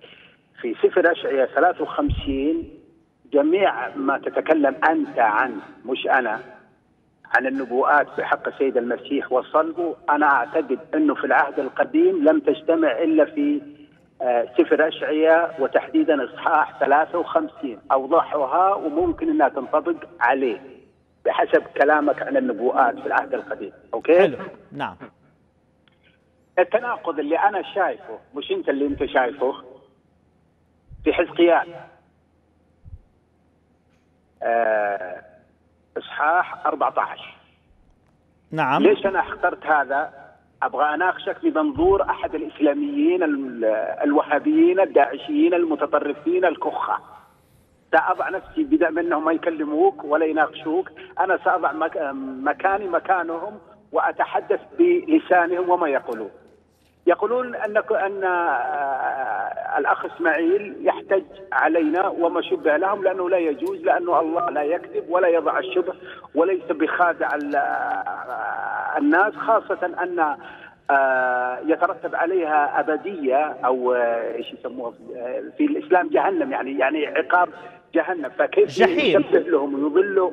في سفر اشعياء 53 جميع ما تتكلم انت عنه مش انا عن النبوءات بحق السيد المسيح وصلبه انا اعتقد انه في العهد القديم لم تجتمع الا في آه، سفر أشعية وتحديدا إصحاح 53 أوضحها وممكن أنها تنطبق عليه بحسب كلامك عن النبوءات في العهد القديم أوكي؟ حلو نعم التناقض اللي أنا شايفه مش أنت اللي أنت شايفه في حزقيال آه إصحاح 14 نعم ليش أنا اخترت هذا؟ ابغى اناقشك بمنظور احد الاسلاميين الوهابيين الداعشيين المتطرفين الكخه ساضع نفسي بدا انهم ما يكلموك ولا يناقشوك انا ساضع مكاني مكانهم واتحدث بلسانهم وما يقولون يقولون ان ان آه، الاخ اسماعيل يحتج علينا وما شبه لهم لانه لا يجوز لانه الله لا يكذب ولا يضع الشبه وليس بخادع آه، الناس خاصه ان آه، يترتب عليها ابديه او ايش يسموها في الاسلام جهنم يعني يعني عقاب جهنم فكيف جحيم لهم ويظلوا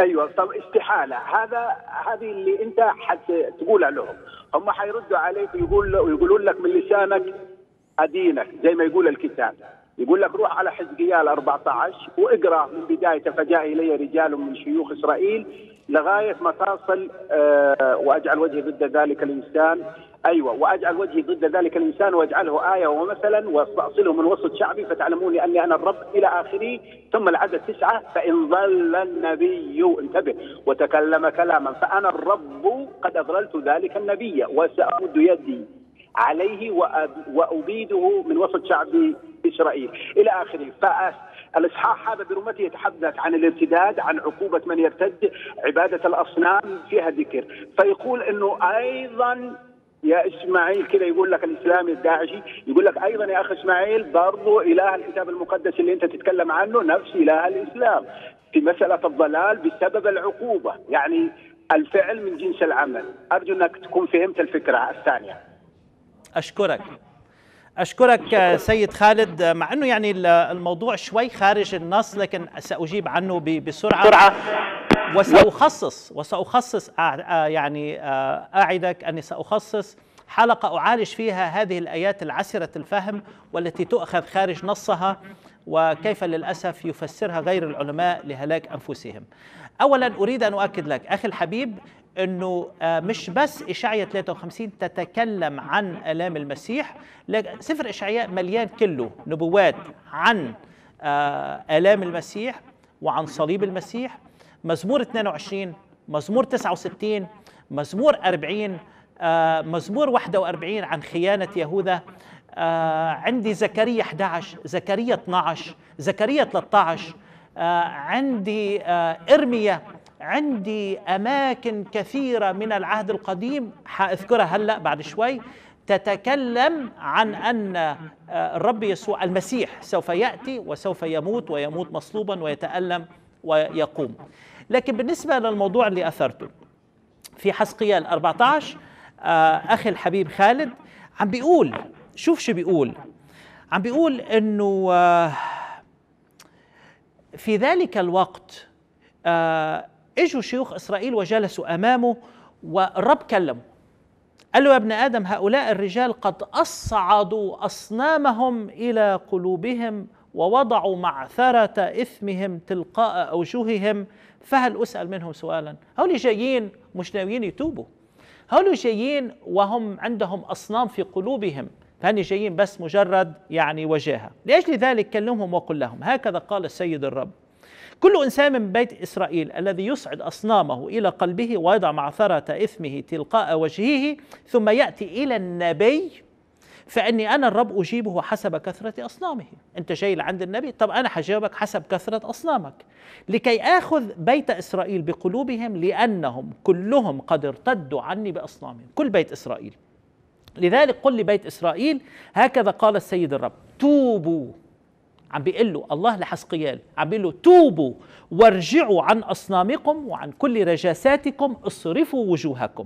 ايوه طب استحاله هذا هذه اللي انت حتقولها لهم هم حيردوا عليك ويقول ويقولون لك من لسانك ادينك زي ما يقول الكتاب يقول لك روح على حزقيال 14 واقرا من بدايه فجاء الي رجال من شيوخ اسرائيل لغايه ما تصل أه واجعل وجهي ضد ذلك الانسان ايوه واجعل وجهي ضد ذلك الانسان واجعله ايه ومثلا واستاصله من وسط شعبي فتعلمون اني انا الرب الى اخره ثم العدد تسعه فان ضل النبي انتبه وتكلم كلاما فانا الرب قد اضللت ذلك النبي وسامد يدي عليه وابيده من وسط شعبي اسرائيل الى اخره فأس الاصحاح هذا برمته يتحدث عن الارتداد عن عقوبه من يرتد عباده الاصنام فيها ذكر فيقول انه ايضا يا اسماعيل كده يقول لك الاسلام الداعشي يقول لك ايضا يا اخ اسماعيل برضو اله الكتاب المقدس اللي انت تتكلم عنه نفس اله الاسلام في مساله الضلال بسبب العقوبه يعني الفعل من جنس العمل أرجو أنك تكون فهمت الفكرة الثانية أشكرك أشكرك آه، سيد خالد آه، مع أنه يعني الموضوع شوي خارج النص لكن سأجيب عنه بسرعة وسأخصص وسأخصص يعني أعدك أني سأخصص حلقة أعالج فيها هذه الآيات العسرة الفهم والتي تؤخذ خارج نصها وكيف للأسف يفسرها غير العلماء لهلاك أنفسهم أولا أريد أن أؤكد لك أخي الحبيب أنه مش بس اشعياء 53 تتكلم عن آلام المسيح لكن سفر إشعياء مليان كله نبوات عن آلام المسيح وعن صليب المسيح مزمور 22 مزمور 69 مزمور 40 مزمور 41 عن خيانة يهوذا آه، عندي زكريا 11 زكريا 12 زكريا 13 آه، عندي آه، إرميا عندي أماكن كثيرة من العهد القديم حأذكرها هلأ بعد شوي تتكلم عن ان الرب يسوع المسيح سوف ياتي وسوف يموت ويموت مصلوبا ويتالم ويقوم لكن بالنسبة للموضوع اللي أثرته في حسقيال 14 آه، أخي الحبيب خالد عم بيقول شوف شو بيقول عم بيقول أنه آه، في ذلك الوقت آه، اجوا شيوخ اسرائيل وجلسوا امامه والرب كلمه قال له يا ابن ادم هؤلاء الرجال قد اصعدوا اصنامهم الى قلوبهم ووضعوا معثرة إثمهم تلقاء أوجههم فهل أسأل منهم سؤالا هؤلاء جايين مش ناويين يتوبوا هؤلاء جايين وهم عندهم أصنام في قلوبهم فهني جايين بس مجرد يعني وجاهة لأجل ذلك كلمهم وقل لهم هكذا قال السيد الرب كل إنسان من بيت إسرائيل الذي يصعد أصنامه إلى قلبه ويضع معثرة إثمه تلقاء وجهه ثم يأتي إلى النبي فاني انا الرب اجيبه حسب كثره اصنامه انت جاي لعند النبي طب انا حجاوبك حسب كثره اصنامك لكي اخذ بيت اسرائيل بقلوبهم لانهم كلهم قد ارتدوا عني باصنامهم كل بيت اسرائيل لذلك قل لبيت اسرائيل هكذا قال السيد الرب توبوا عم بيقول له الله لحسقيال عم بيقول له توبوا وارجعوا عن اصنامكم وعن كل رجاساتكم اصرفوا وجوهكم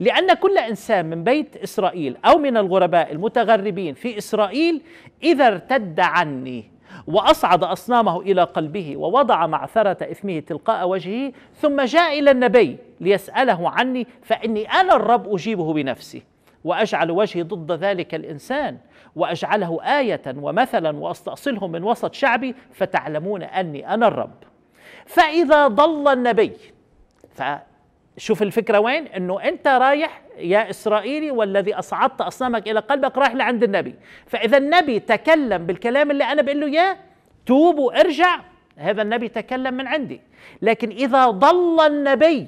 لأن كل إنسان من بيت إسرائيل أو من الغرباء المتغربين في إسرائيل إذا ارتد عني وأصعد أصنامه إلى قلبه ووضع معثرة إثمه تلقاء وجهه ثم جاء إلى النبي ليسأله عني فإني أنا الرب أجيبه بنفسي واجعل وجهي ضد ذلك الانسان واجعله ايه ومثلا واستاصله من وسط شعبي فتعلمون اني انا الرب فاذا ضل النبي شوف الفكرة وين أنه أنت رايح يا إسرائيلي والذي أصعدت أصنامك إلى قلبك رايح لعند النبي فإذا النبي تكلم بالكلام اللي أنا بقول له إياه توب وارجع هذا النبي تكلم من عندي لكن إذا ضل النبي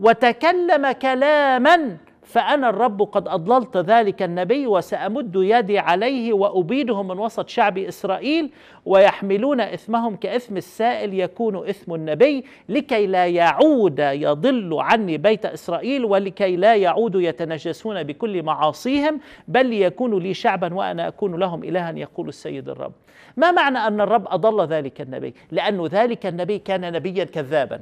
وتكلم كلاما فأنا الرب قد أضللت ذلك النبي وسأمد يدي عليه وأبيده من وسط شعب إسرائيل ويحملون إثمهم كإثم السائل يكون إثم النبي لكي لا يعود يضل عني بيت إسرائيل ولكي لا يعود يتنجسون بكل معاصيهم بل يكون لي شعبا وأنا أكون لهم إلها يقول السيد الرب ما معنى أن الرب أضل ذلك النبي لأن ذلك النبي كان نبيا كذابا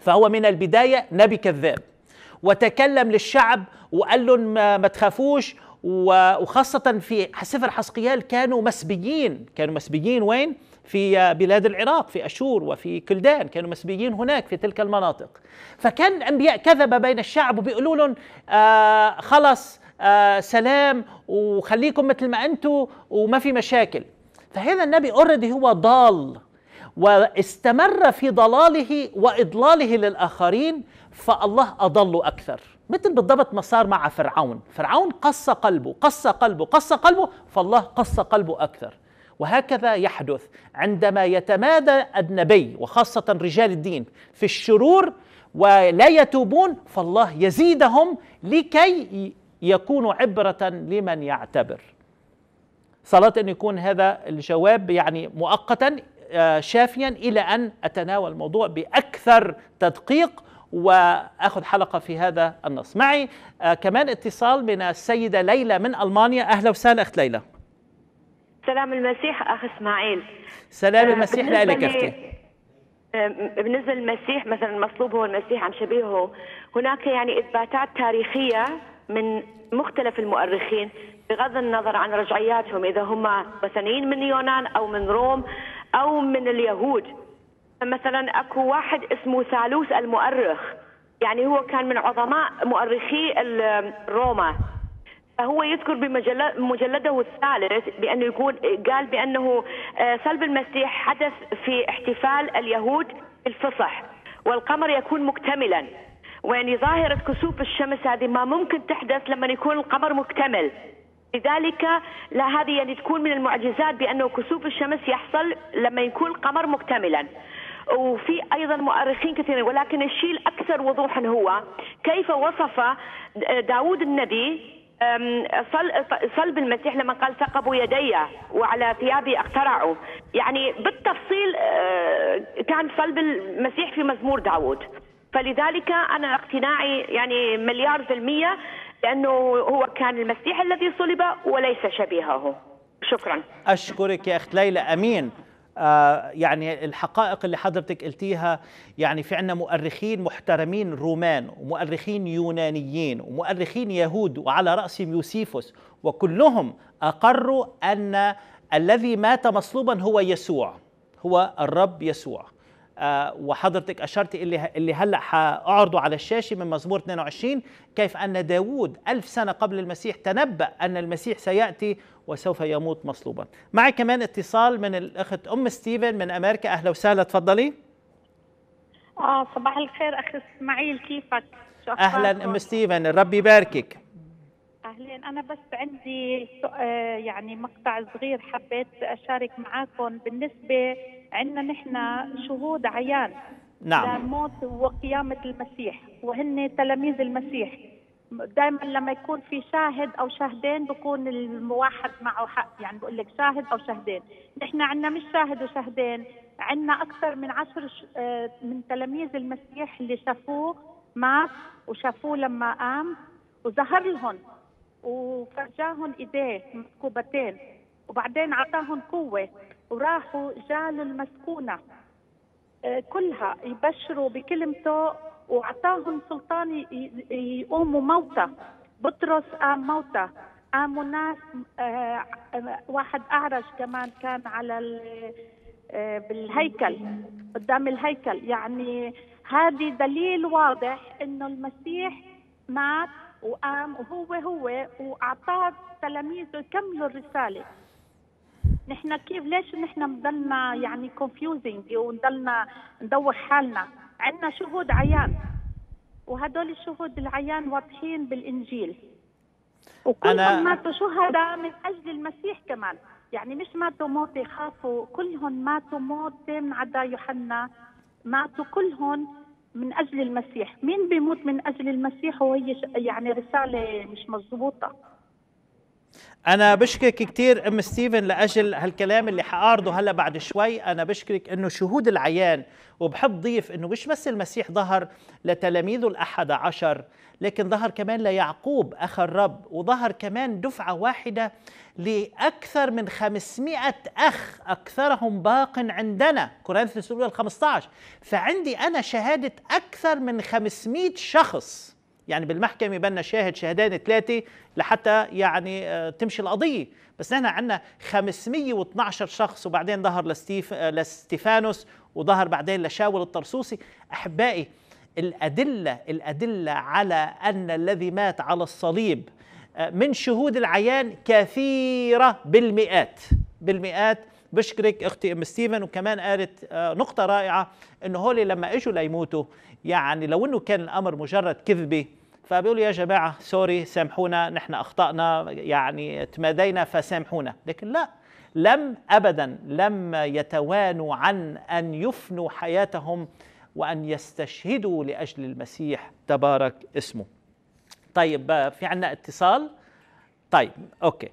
فهو من البداية نبي كذاب وتكلم للشعب وقال لهم ما تخافوش وخاصة في سفر حسقيال كانوا مسبيين كانوا مسبيين وين؟ في بلاد العراق في أشور وفي كلدان كانوا مسبيين هناك في تلك المناطق فكان الأنبياء كذبة بين الشعب وبيقولوا لهم آه خلص آه سلام وخليكم مثل ما أنتم وما في مشاكل فهذا النبي اوريدي هو ضال واستمر في ضلاله واضلاله للاخرين فالله اضله اكثر مثل بالضبط ما صار مع فرعون فرعون قص قلبه قص قلبه قص قلبه فالله قص قلبه اكثر وهكذا يحدث عندما يتمادى النبي وخاصه رجال الدين في الشرور ولا يتوبون فالله يزيدهم لكي يكونوا عبره لمن يعتبر صلاه ان يكون هذا الجواب يعني مؤقتا آه، شافيا الى ان اتناول الموضوع باكثر تدقيق واخذ حلقه في هذا النص معي آه، كمان اتصال من السيده ليلى من المانيا اهلا وسهلا اخت ليلى سلام المسيح اخ اسماعيل سلام آه، المسيح لك اختي بالنسبه للمسيح مثلا المصلوب هو المسيح عم شبيهه هناك يعني اثباتات تاريخيه من مختلف المؤرخين بغض النظر عن رجعياتهم اذا هم وثنيين من اليونان او من روم او من اليهود مثلا اكو واحد اسمه ثالوث المؤرخ يعني هو كان من عظماء مؤرخي روما فهو يذكر بمجلده الثالث بانه يقول قال بانه صلب آه، المسيح حدث في احتفال اليهود الفصح والقمر يكون مكتملا ويعني ظاهره كسوف الشمس هذه ما ممكن تحدث لما يكون القمر مكتمل لذلك لا هذه يعني تكون من المعجزات بانه كسوف الشمس يحصل لما يكون القمر مكتملا وفي ايضا مؤرخين كثيرين ولكن الشيء الاكثر وضوحا هو كيف وصف داود النبي صلب المسيح لما قال ثقبوا يدي وعلى ثيابي اقترعوا يعني بالتفصيل أه، كان صلب المسيح في مزمور داود فلذلك انا اقتناعي يعني مليار في المية لأنه هو كان المسيح الذي صلب وليس شبيهه شكرا أشكرك يا أخت ليلى أمين آه يعني الحقائق اللي حضرتك قلتيها يعني في عنا مؤرخين محترمين رومان ومؤرخين يونانيين ومؤرخين يهود وعلى رأسهم يوسيفوس وكلهم أقروا أن الذي مات مصلوبا هو يسوع هو الرب يسوع آه، وحضرتك أشرت اللي, اللي هلأ هأعرضه على الشاشة من مزمور 22 كيف أن داود ألف سنة قبل المسيح تنبأ أن المسيح سيأتي وسوف يموت مصلوبا معي كمان اتصال من الأخت أم ستيفن من أمريكا أهلا وسهلا تفضلي آه صباح الخير أخي إسماعيل كيفك؟ أهلا أم ستيفن الرب يباركك أهلين أنا بس عندي آه، يعني مقطع صغير حبيت أشارك معاكم بالنسبة عندنا نحن شهود عيان نعم لموت وقيامة المسيح وهن تلاميذ المسيح دائما لما يكون في شاهد او شاهدين بكون الواحد معه حق يعني بقول لك شاهد او شاهدين نحن عندنا مش شاهد وشاهدين عندنا اكثر من عشر آه، من تلاميذ المسيح اللي شافوه مات وشافوه لما قام وظهر لهم وفرجاهم ايديه مسكوبتين وبعدين اعطاهم قوه وراحوا جالوا المسكونه آه، كلها يبشروا بكلمته واعطاهم سلطان يقوموا موتى بطرس قام موتى قاموا ناس آه، واحد اعرج كمان كان على آه، بالهيكل قدام الهيكل يعني هذه دليل واضح انه المسيح مات وقام وهو هو واعطاه تلاميذه يكملوا الرساله نحن كيف ليش نحن نضلنا يعني كونفيوزنج ونضلنا ندور حالنا عندنا شهود عيان وهدول الشهود العيان واضحين بالانجيل وكلهم ماتوا شهداء من اجل المسيح كمان يعني مش ماتوا موت يخافوا كلهم ماتوا موت من عدا يوحنا ماتوا كلهم من اجل المسيح مين بيموت من اجل المسيح وهي يعني رساله مش مظبوطه انا بشكرك كثير ام ستيفن لاجل هالكلام اللي حاعرضه هلا بعد شوي انا بشكرك انه شهود العيان وبحب ضيف انه مش بس المسيح ظهر لتلاميذه الاحد عشر لكن ظهر كمان ليعقوب اخ الرب وظهر كمان دفعه واحده لاكثر من 500 اخ اكثرهم باق عندنا كورنثوس الاولى 15 فعندي انا شهاده اكثر من 500 شخص يعني بالمحكمة بدنا شاهد شهدان ثلاثة لحتى يعني آه، تمشي القضية بس نحن عندنا 512 شخص وبعدين ظهر لستيف آه، لستيفانوس وظهر بعدين لشاول الطرسوسي أحبائي الأدلة الأدلة على أن الذي مات على الصليب آه، من شهود العيان كثيرة بالمئات بالمئات بشكرك اختي ام ستيفن وكمان قالت آه، نقطه رائعه انه هولي لما اجوا ليموتوا يعني لو انه كان الامر مجرد كذبه فبيقولوا يا جماعه سوري سامحونا نحن اخطانا يعني تمادينا فسامحونا لكن لا لم ابدا لم يتوانوا عن ان يفنوا حياتهم وان يستشهدوا لاجل المسيح تبارك اسمه طيب آه، في عندنا اتصال طيب اوكي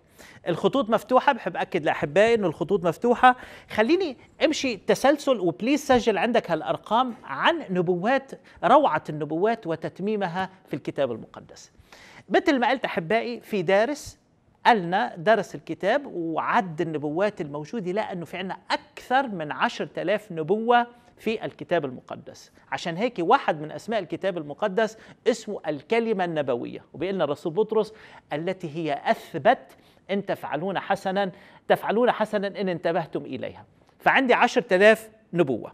الخطوط مفتوحه بحب اكد لاحبائي انه الخطوط مفتوحه خليني امشي تسلسل وبليز سجل عندك هالارقام عن نبوات روعه النبوات وتتميمها في الكتاب المقدس مثل ما قلت احبائي في دارس قالنا درس الكتاب وعد النبوات الموجوده لانه في عندنا اكثر من 10000 نبوه في الكتاب المقدس عشان هيك واحد من أسماء الكتاب المقدس اسمه الكلمة النبوية وبيقولنا الرسول بطرس التي هي أثبت إن تفعلون حسنا تفعلون حسنا إن انتبهتم إليها فعندي عشر تلاف نبوة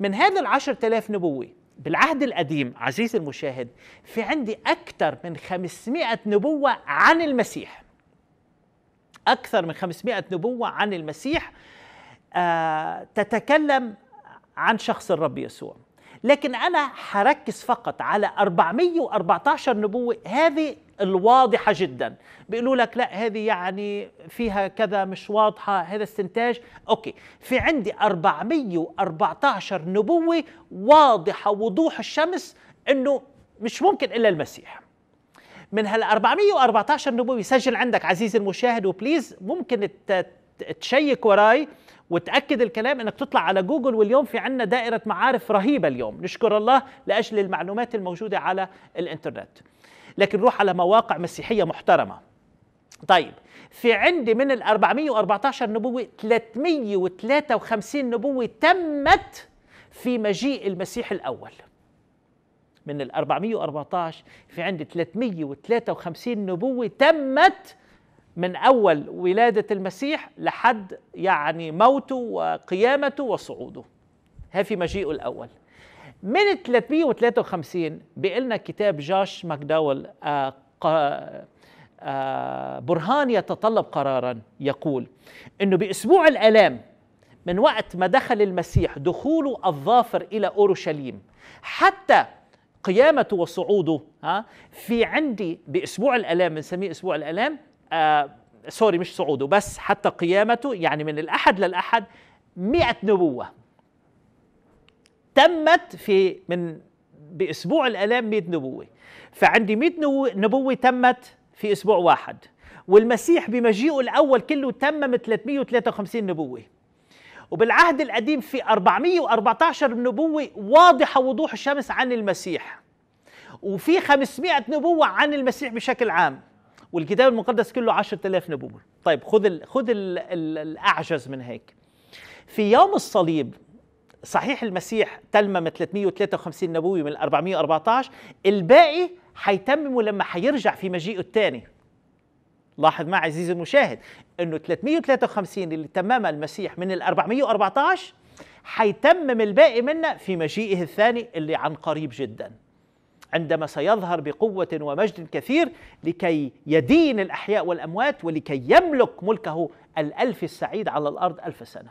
من هذا العشر تلاف نبوة بالعهد القديم عزيزي المشاهد في عندي أكثر من 500 نبوة عن المسيح أكثر من 500 نبوة عن المسيح آه تتكلم عن شخص الرب يسوع لكن أنا هركز فقط على 414 نبوة هذه الواضحة جدا بيقولوا لك لا هذه يعني فيها كذا مش واضحة هذا استنتاج أوكي في عندي 414 نبوة واضحة وضوح الشمس أنه مش ممكن إلا المسيح من هال 414 نبوة سجل عندك عزيزي المشاهد وبليز ممكن تشيك وراي وتاكد الكلام انك تطلع على جوجل واليوم في عندنا دائره معارف رهيبه اليوم نشكر الله لاجل المعلومات الموجوده على الانترنت لكن روح على مواقع مسيحيه محترمه طيب في عندي من ال 414 نبوه 353 نبوه تمت في مجيء المسيح الاول من ال 414 في عندي 353 نبوه تمت من اول ولاده المسيح لحد يعني موته وقيامته وصعوده ها في مجيئه الاول من 353 بيقلنا كتاب جاش ماكداول آه، آه، برهان يتطلب قرارا يقول انه باسبوع الالام من وقت ما دخل المسيح دخوله الظافر الى اورشليم حتى قيامته وصعوده ها في عندي باسبوع الالام بنسميه اسبوع الالام آه سوري مش صعوده بس حتى قيامته يعني من الأحد للأحد مئة نبوة تمت في من بأسبوع الآلام 100 نبوة فعندي 100 نبوة تمت في أسبوع واحد والمسيح بمجيئه الأول كله تمم 353 نبوة وبالعهد القديم في 414 نبوة واضحة وضوح الشمس عن المسيح وفي 500 نبوة عن المسيح بشكل عام والكتاب المقدس كله 10000 نبوة طيب خذ الـ خذ الـ الـ الأعجز من هيك في يوم الصليب صحيح المسيح تلمم 353 نبوة من 414 الباقي حيتمموا لما حيرجع في مجيئه الثاني لاحظ معي عزيزي المشاهد انه 353 اللي تمم المسيح من ال 414 حيتمم الباقي منا في مجيئه الثاني اللي عن قريب جداً عندما سيظهر بقوة ومجد كثير لكي يدين الأحياء والأموات ولكي يملك ملكه الألف السعيد على الأرض ألف سنة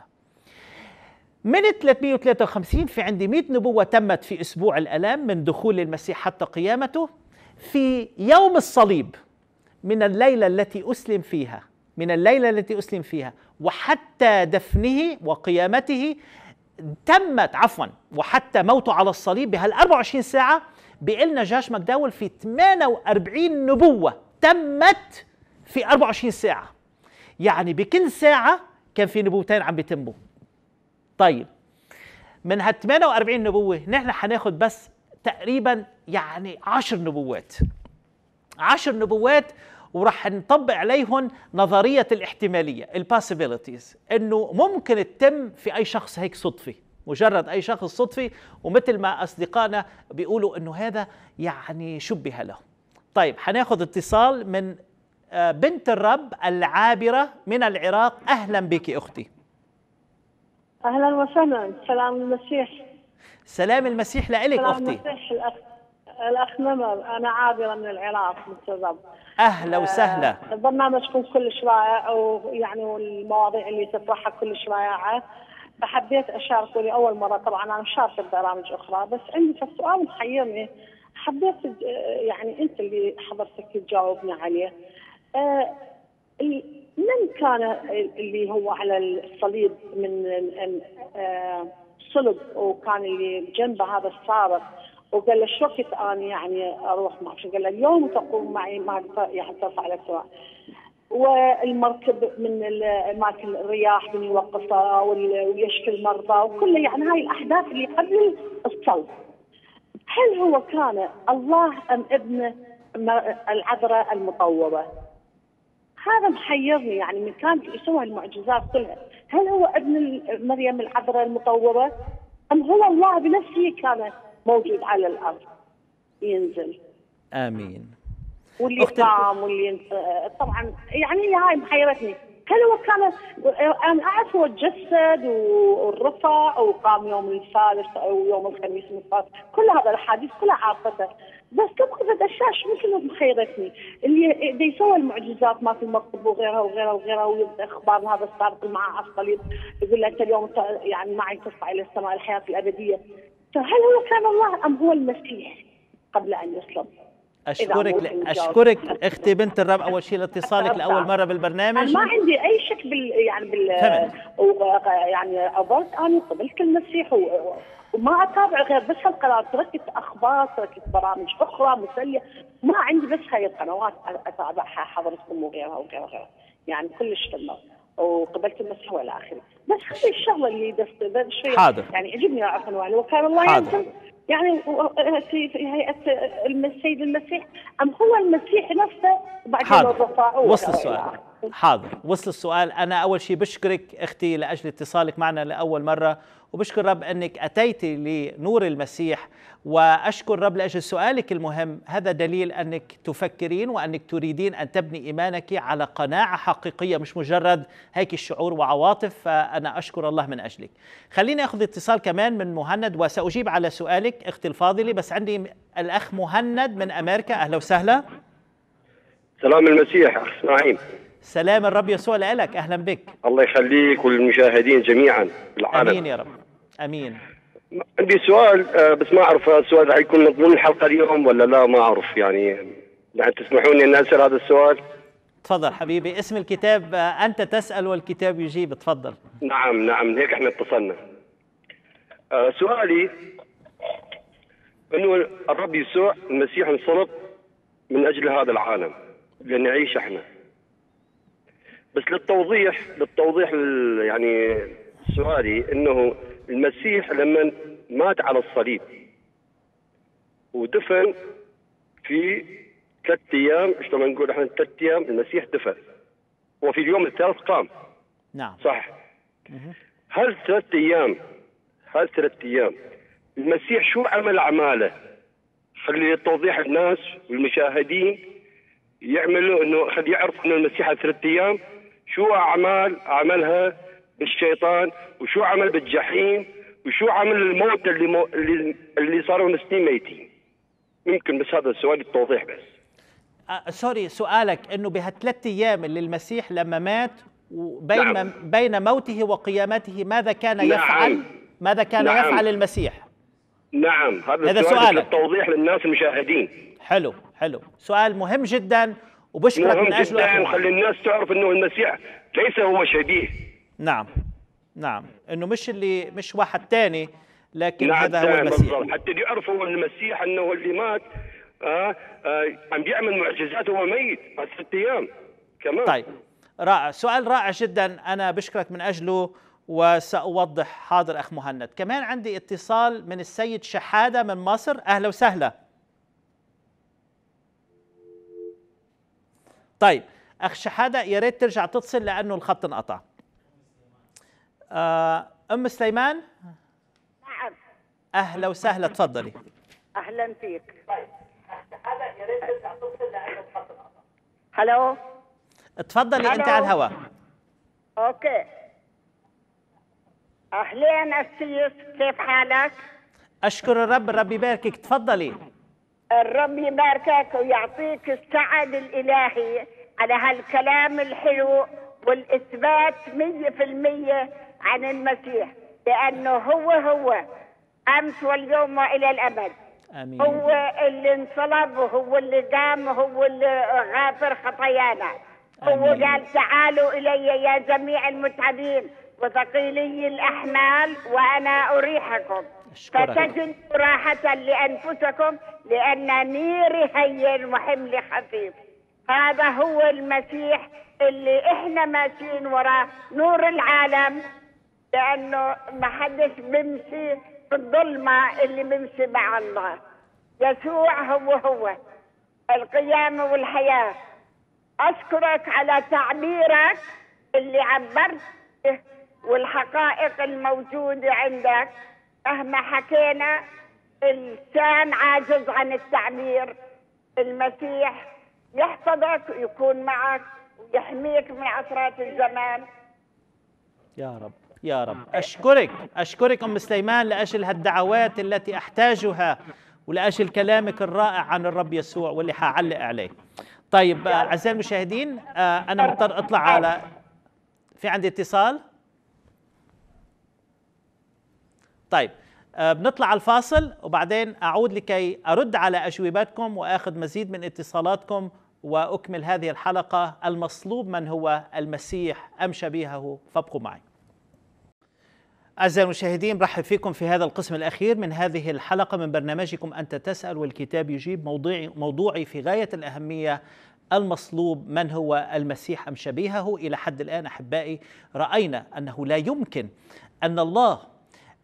من 353 في عندي 100 نبوة تمت في أسبوع الألام من دخول المسيح حتى قيامته في يوم الصليب من الليلة التي أسلم فيها من الليلة التي أسلم فيها وحتى دفنه وقيامته تمت عفوا وحتى موته على الصليب بهال 24 ساعة بقلنا جاش مكداول في 48 نبوة تمت في 24 ساعة يعني بكل ساعة كان في نبوتين عم بيتموا طيب من هال 48 نبوة نحن حناخد بس تقريبا يعني 10 نبوات 10 نبوات ورح نطبق عليهم نظرية الاحتمالية الباسيبيليتيز انه ممكن تتم في اي شخص هيك صدفي مجرد أي شخص صدفي ومثل ما أصدقائنا بيقولوا أنه هذا يعني شبه له طيب حناخذ اتصال من آه، بنت الرب العابرة من العراق أهلا بك أختي أهلا وسهلا سلام المسيح سلام المسيح لإلك أختي سلام المسيح الأخ, الأخ نمر أنا عابرة من العراق بنت الرب أهلا آه، وسهلا آه كلش رائع ويعني والمواضيع اللي تطرحها كلش رائعة فحبيت اشاركه لاول مره طبعا انا مشاركه ببرامج اخرى بس عندي فالسؤال محيرني حبيت يعني انت اللي حضرتك تجاوبني عليه آه من كان اللي هو على الصليب من آه وكان اللي جنبه هذا السارق وقال له شو كنت انا يعني اروح معك قال له اليوم تقوم معي ما يعني ترفع لك والمركب من اماكن الرياح من يوقفها ويشفي المرضى وكله يعني هاي الاحداث اللي قبل الصوت. هل هو كان الله ام ابن العذراء المطوبه؟ هذا محيرني يعني من كانت يسوى المعجزات كلها، هل هو ابن مريم العذراء المطوبه؟ ام هو الله بنفسه كان موجود على الارض ينزل؟ امين. واللي أختي... قام واللي طبعا يعني هاي محيرتني هل هو كان انا اعرف هو تجسد والرفع وقام يوم الثالث او يوم الخميس المفات كل هذا الاحاديث كلها عارفته بس كم تبقى اشياء شو مثل محيرتني اللي دا يسوي المعجزات ما في المكتب وغيرها وغيرها وغيرها ويبدا اخبار هذا السابق مع على الصليب يقول له انت اليوم يعني معي ترفع الى السماء الحياه الابديه فهل هو كان الله ام هو المسيح قبل ان يصلب؟ اشكرك ل... اشكرك اختي بنت الرب اول شيء لاتصالك لاول مره بالبرنامج ما عندي اي شك بال يعني بال و... يعني عبرت انا وقبلت المسيح و... وما اتابع غير بس هالقناه تركت اخبار تركت برامج اخرى مسليه ما عندي بس هاي القنوات اتابعها حضرتكم وغيرها وغيرها يعني كلش تمام وقبلت المسيح والى اخره بس هذه الشغله اللي بس شوي حاضر يعني عجبني عفوا وكان الله ينزل يعني آه، في هيئه السيد المسيح ام هو المسيح نفسه ما رفعوه وصل السؤال حاضر وصل السؤال أنا أول شيء بشكرك أختي لأجل اتصالك معنا لأول مرة وبشكر رب أنك أتيتي لنور المسيح وأشكر رب لأجل سؤالك المهم هذا دليل أنك تفكرين وأنك تريدين أن تبني إيمانك على قناعة حقيقية مش مجرد هيك الشعور وعواطف فأنا أشكر الله من أجلك خليني أخذ اتصال كمان من مهند وسأجيب على سؤالك أختي الفاضلة بس عندي الأخ مهند من أمريكا أهلا وسهلا سلام المسيح اسماعيل سلام الرب يسوع لك أهلا بك الله يخليك والمشاهدين جميعا بالعالم أمين يا رب أمين عندي سؤال آه، بس ما أعرف السؤال حيكون ضمن الحلقة اليوم ولا لا ما أعرف يعني تسمحون لي أن أسأل هذا السؤال تفضل حبيبي اسم الكتاب آه، أنت تسأل والكتاب يجيب تفضل نعم نعم هيك احنا اتصلنا آه، سؤالي أنه الرب يسوع المسيح انصلب من أجل هذا العالم لنعيش احنا بس للتوضيح للتوضيح يعني سؤالي انه المسيح لما مات على الصليب ودفن في ثلاث ايام ايش نقول احنا ثلاث ايام المسيح دفن وفي اليوم الثالث قام نعم صح هل ثلاث ايام هل ثلاث ايام المسيح شو عمل اعماله؟ خلي توضيح الناس والمشاهدين يعملوا انه خلي يعرفوا انه المسيح ثلاث ايام شو أعمال عملها بالشيطان وشو عمل بالجحيم وشو عمل الموت اللي مو... اللي اللي صاروا سنين ميتين يمكن بس هذا السؤال التوضيح بس آه سوري سؤالك انه بهالثلاث ايام اللي المسيح لما مات وبين نعم. بين موته وقيامته ماذا كان نعم. يفعل ماذا كان نعم. يفعل المسيح نعم هذا, هذا سؤال للتوضيح للناس المشاهدين حلو حلو سؤال مهم جدا وبشكرك من اجل وخلي الناس تعرف انه المسيح ليس هو شبيه نعم نعم انه مش اللي مش واحد ثاني لكن نعم هذا هو المسيح بالضبط. حتى اللي يعرفوا المسيح انه اللي مات آه آه عم بيعمل معجزات وهو ميت بعد ست ايام كمان طيب رائع سؤال رائع جدا انا بشكرك من اجله وساوضح حاضر اخ مهند كمان عندي اتصال من السيد شحاده من مصر اهلا وسهلا طيب اخ شحاده يا ريت ترجع تتصل لانه الخط انقطع آه، ام سليمان نعم اهلا وسهلا تفضلي اهلا فيك طيب هذا يا ريت ترجع تتصل لانه الخط انقطع هلو تفضلي انت على الهواء اوكي اهلين السيف كيف حالك اشكر الرب الرب يباركك تفضلي الرب يباركك ويعطيك السعد الإلهي على هالكلام الحلو والإثبات مية في المية عن المسيح لأنه هو هو أمس واليوم وإلى الأبد آمين. هو اللي انصلب وهو اللي قام وهو اللي غافر خطايانا هو قال تعالوا إلي يا جميع المتعبين وثقيلي الأحمال وأنا أريحكم أشكرك. فتجدوا راحة لأنفسكم لأن نيري هين وحملي خفيف هذا هو المسيح اللي احنا ماشيين وراه نور العالم لأنه ما حدش بيمشي في الظلمة اللي بيمشي مع الله يسوع هو هو القيامة والحياة أشكرك على تعبيرك اللي عبرت والحقائق الموجودة عندك مهما حكينا إنسان عاجز عن التعبير المسيح يحفظك ويكون معك ويحميك من عثرات الزمان يا رب يا رب أشكرك أشكرك أم سليمان لأجل هالدعوات التي أحتاجها ولأجل كلامك الرائع عن الرب يسوع واللي حعلق عليه طيب أعزائي المشاهدين آه، أنا مضطر أطلع على في عندي اتصال طيب آه، بنطلع على الفاصل وبعدين اعود لكي ارد على اجوبتكم واخذ مزيد من اتصالاتكم واكمل هذه الحلقه المصلوب من هو المسيح ام شبيهه فابقوا معي. اعزائي المشاهدين رحب فيكم في هذا القسم الاخير من هذه الحلقه من برنامجكم انت تسال والكتاب يجيب موضوعي موضوعي في غايه الاهميه المصلوب من هو المسيح ام شبيهه الى حد الان احبائي راينا انه لا يمكن ان الله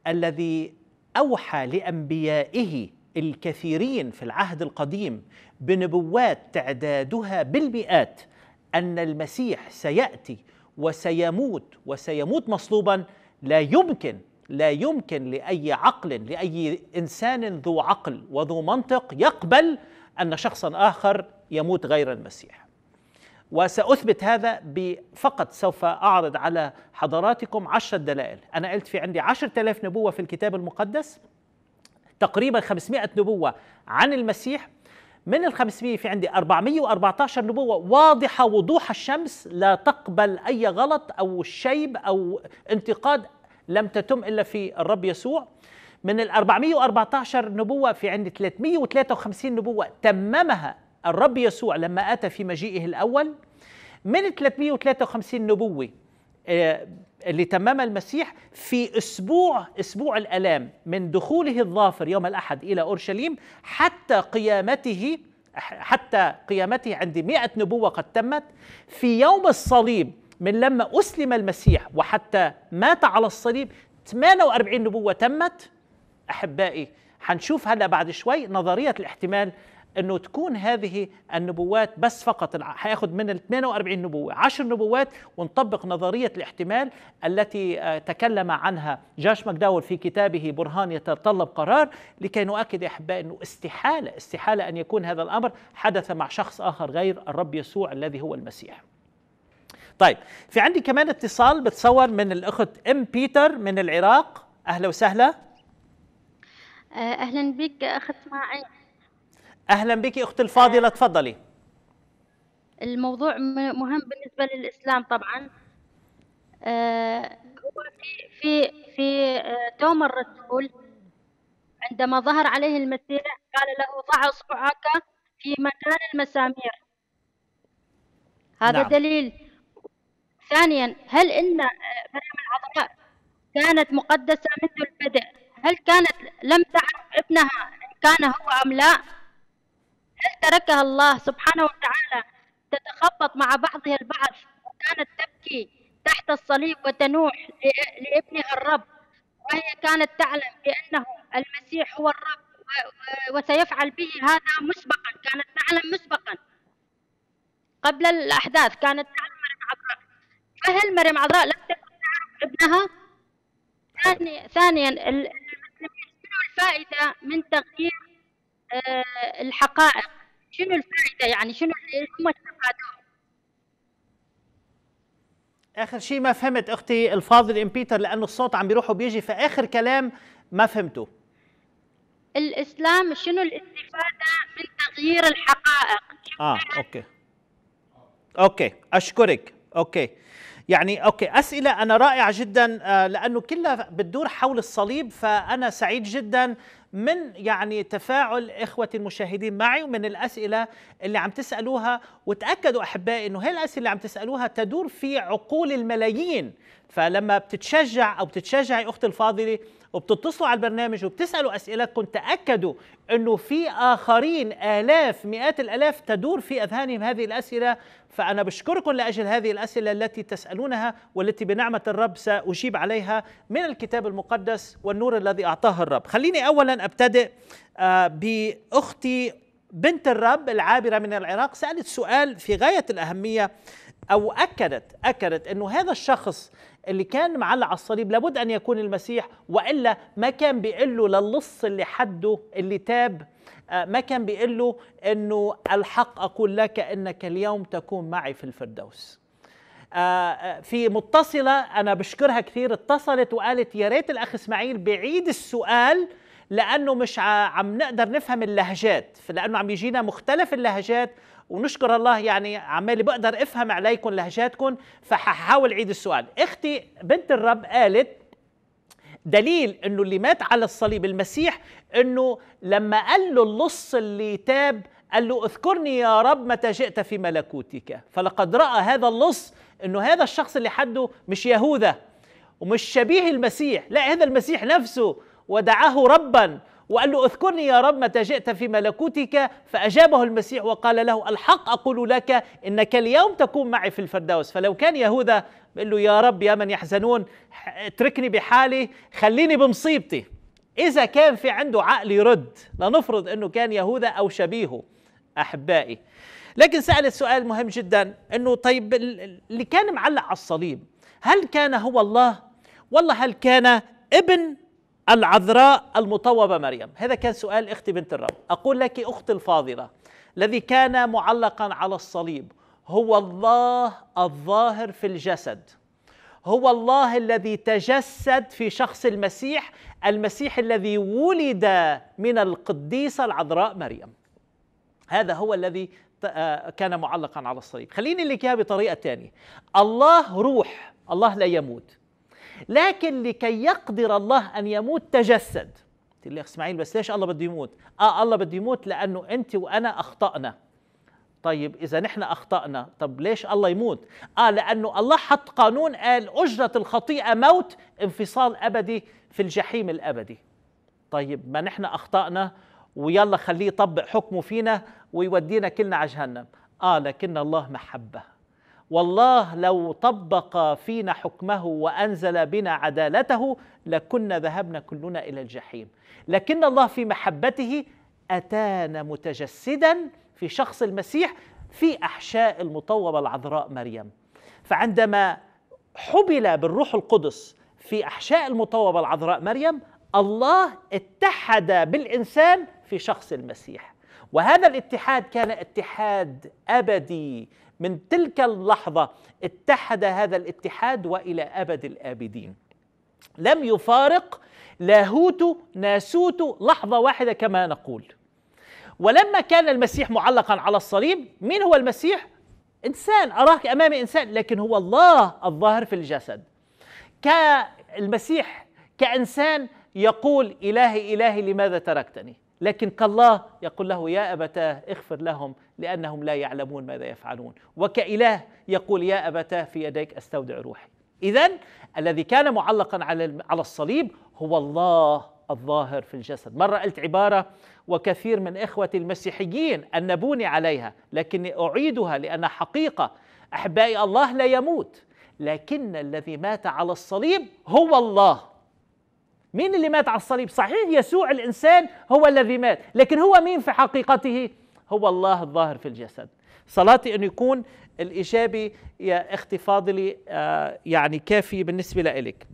الذي اوحى لانبيائه الكثيرين في العهد القديم بنبوات تعدادها بالمئات ان المسيح سياتي وسيموت وسيموت مصلوبا لا يمكن لا يمكن لاي عقل لاي انسان ذو عقل وذو منطق يقبل ان شخصا اخر يموت غير المسيح وسأثبت هذا فقط سوف أعرض على حضراتكم عشرة دلائل أنا قلت في عندي عشرة آلاف نبوة في الكتاب المقدس تقريبا 500 نبوة عن المسيح من ال 500 في عندي 414 نبوة واضحة وضوح الشمس لا تقبل أي غلط أو شيب أو انتقاد لم تتم إلا في الرب يسوع من ال 414 نبوة في عندي 353 نبوة تممها الرب يسوع لما أتى في مجيئه الأول من 353 نبوة آه، اللي تمام المسيح في أسبوع أسبوع الألام من دخوله الظافر يوم الأحد إلى أورشليم حتى قيامته حتى قيامته عند مئة نبوة قد تمت في يوم الصليب من لما أسلم المسيح وحتى مات على الصليب 48 نبوة تمت أحبائي حنشوف هلا بعد شوي نظرية الاحتمال انه تكون هذه النبوات بس فقط حياخذ من ال 48 نبوه 10 نبوات ونطبق نظريه الاحتمال التي آه، تكلم عنها جاش ماكداول في كتابه برهان يتطلب قرار لكي نؤكد يا احبائي انه استحاله استحاله ان يكون هذا الامر حدث مع شخص اخر غير الرب يسوع الذي هو المسيح. طيب في عندي كمان اتصال بتصور من الاخت ام بيتر من العراق اهلا وسهلا آه، اهلا بك اخت معي اهلا بك اختي الفاضله تفضلي الموضوع مهم بالنسبه للاسلام طبعا آه، هو في في في آه، توم الرسول عندما ظهر عليه المسيح قال له ضع اصبعك في مكان المسامير هذا نعم. دليل ثانيا هل ان مريم آه، العذراء كانت مقدسه منذ البدء هل كانت لم تعرف ابنها ان كان هو ام لا هل تركها الله سبحانه وتعالى تتخبط مع بعضها البعض وكانت تبكي تحت الصليب وتنوح لابنها الرب وهي كانت تعلم بأنه المسيح هو الرب وسيفعل به هذا مسبقا كانت تعلم مسبقا قبل الأحداث كانت تعلم مريم عذراء فهل مريم عذراء لم تكن تعرف ابنها؟ ثانيا ثانيا المسلمين شنو الفائدة من تغيير آه، الحقائق شنو الفائده يعني شنو اللي هم اخر شيء ما فهمت اختي الفاضل امبيتر لانه الصوت عم بيروح وبيجي فاخر كلام ما فهمته الاسلام شنو الاستفاده من تغيير الحقائق اه اوكي اوكي اشكرك اوكي يعني اوكي اسئله انا رائعه جدا آه، لانه كلها بتدور حول الصليب فانا سعيد جدا من يعني تفاعل إخوتي المشاهدين معي ومن الأسئلة اللي عم تسألوها وتأكدوا أحبائي أنه هي الأسئلة اللي عم تسألوها تدور في عقول الملايين فلما بتتشجع او بتتشجعي اختي الفاضله وبتتصلوا على البرنامج وبتسالوا اسئلتكم تاكدوا انه في اخرين الاف مئات الالاف تدور في اذهانهم هذه الاسئله فانا بشكركم لاجل هذه الاسئله التي تسالونها والتي بنعمه الرب ساجيب عليها من الكتاب المقدس والنور الذي اعطاه الرب. خليني اولا ابتدئ آه، باختي بنت الرب العابره من العراق سالت سؤال في غايه الاهميه او اكدت اكدت انه هذا الشخص اللي كان معلق على الصليب لابد ان يكون المسيح والا ما كان بيقول له للص اللي حده اللي تاب آه، ما كان بيقول له انه الحق اقول لك انك اليوم تكون معي في الفردوس آه، آه، في متصله انا بشكرها كثير اتصلت وقالت يا ريت الاخ اسماعيل بعيد السؤال لانه مش عم نقدر نفهم اللهجات لانه عم يجينا مختلف اللهجات ونشكر الله يعني عمالي بقدر افهم عليكم لهجاتكم فححاول عيد السؤال اختي بنت الرب قالت دليل انه اللي مات على الصليب المسيح انه لما قال له اللص اللي تاب قال له اذكرني يا رب متى جئت في ملكوتك فلقد راى هذا اللص انه هذا الشخص اللي حده مش يهوذا ومش شبيه المسيح لا هذا المسيح نفسه ودعاه ربا وقال له اذكرني يا رب متى جئت في ملكوتك فأجابه المسيح وقال له الحق أقول لك إنك اليوم تكون معي في الفردوس فلو كان يهوذا بيقول له يا رب يا من يحزنون اتركني بحالي خليني بمصيبتي إذا كان في عنده عقل يرد لنفرض أنه كان يهوذا أو شبيهه أحبائي لكن سأل السؤال مهم جدا أنه طيب اللي كان معلق على الصليب هل كان هو الله والله هل كان ابن العذراء المطوبة مريم هذا كان سؤال أختي بنت الرب أقول لك أختي الفاضلة الذي كان معلقا على الصليب هو الله الظاهر في الجسد هو الله الذي تجسد في شخص المسيح المسيح الذي ولد من القديسة العذراء مريم هذا هو الذي آه، كان معلقا على الصليب خليني لك اياها بطريقه ثانيه الله روح الله لا يموت لكن لكي يقدر الله ان يموت تجسد تقول لي يا اسماعيل بس ليش الله بده يموت اه الله بده يموت لانه انت وانا اخطانا طيب اذا نحن اخطانا طب ليش الله يموت اه لانه الله حط قانون قال اجره الخطيئه موت انفصال ابدي في الجحيم الابدي طيب ما نحن اخطانا ويلا خليه يطبق حكمه فينا ويودينا كلنا على جهنم اه لكن الله محبه والله لو طبق فينا حكمه وانزل بنا عدالته لكنا ذهبنا كلنا الى الجحيم لكن الله في محبته اتانا متجسدا في شخص المسيح في احشاء المطوبه العذراء مريم فعندما حبل بالروح القدس في احشاء المطوبه العذراء مريم الله اتحد بالانسان في شخص المسيح وهذا الاتحاد كان اتحاد ابدي من تلك اللحظه اتحد هذا الاتحاد والى ابد الابدين لم يفارق لاهوت ناسوت لحظه واحده كما نقول ولما كان المسيح معلقا على الصليب مين هو المسيح انسان اراك امامي انسان لكن هو الله الظاهر في الجسد كالمسيح كانسان يقول الهي الهي لماذا تركتني لكن كالله يقول له يا ابتاه اغفر لهم لأنهم لا يعلمون ماذا يفعلون وكإله يقول يا أبتاه في يديك أستودع روحي إذا الذي كان معلقا على على الصليب هو الله الظاهر في الجسد مرة قلت عبارة وكثير من إخوتي المسيحيين أنبوني عليها لكني أعيدها لأن حقيقة أحبائي الله لا يموت لكن الذي مات على الصليب هو الله مين اللي مات على الصليب صحيح يسوع الإنسان هو الذي مات لكن هو مين في حقيقته هو الله الظاهر في الجسد صلاتي أن يكون الإجابة أختي فاضلي آه، يعني كافي بالنسبة لإلك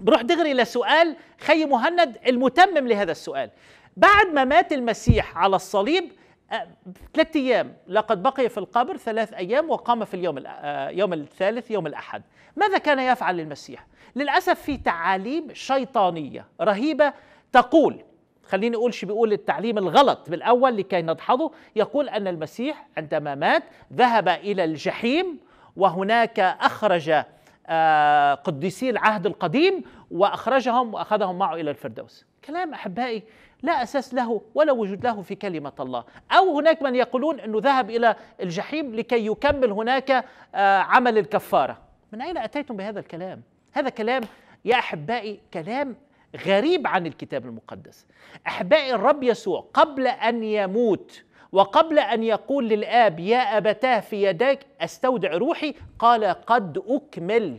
بروح دغري لسؤال خي مهند المتمم لهذا السؤال بعد ما مات المسيح على الصليب آه، ثلاثة أيام لقد بقي في القبر ثلاث أيام وقام في اليوم آه، يوم الثالث يوم الأحد ماذا كان يفعل المسيح؟ للأسف في تعاليم شيطانية رهيبة تقول خليني أقولش بيقول التعليم الغلط بالأول لكي ندحضه يقول أن المسيح عندما مات ذهب إلى الجحيم وهناك أخرج آه، قديسي العهد القديم وأخرجهم وأخذهم معه إلى الفردوس كلام أحبائي لا أساس له ولا وجود له في كلمة الله أو هناك من يقولون أنه ذهب إلى الجحيم لكي يكمل هناك آه، عمل الكفارة من أين أتيتم بهذا الكلام؟ هذا كلام يا أحبائي كلام غريب عن الكتاب المقدس احبائي الرب يسوع قبل ان يموت وقبل ان يقول للاب يا ابتاه في يداك استودع روحي قال قد اكمل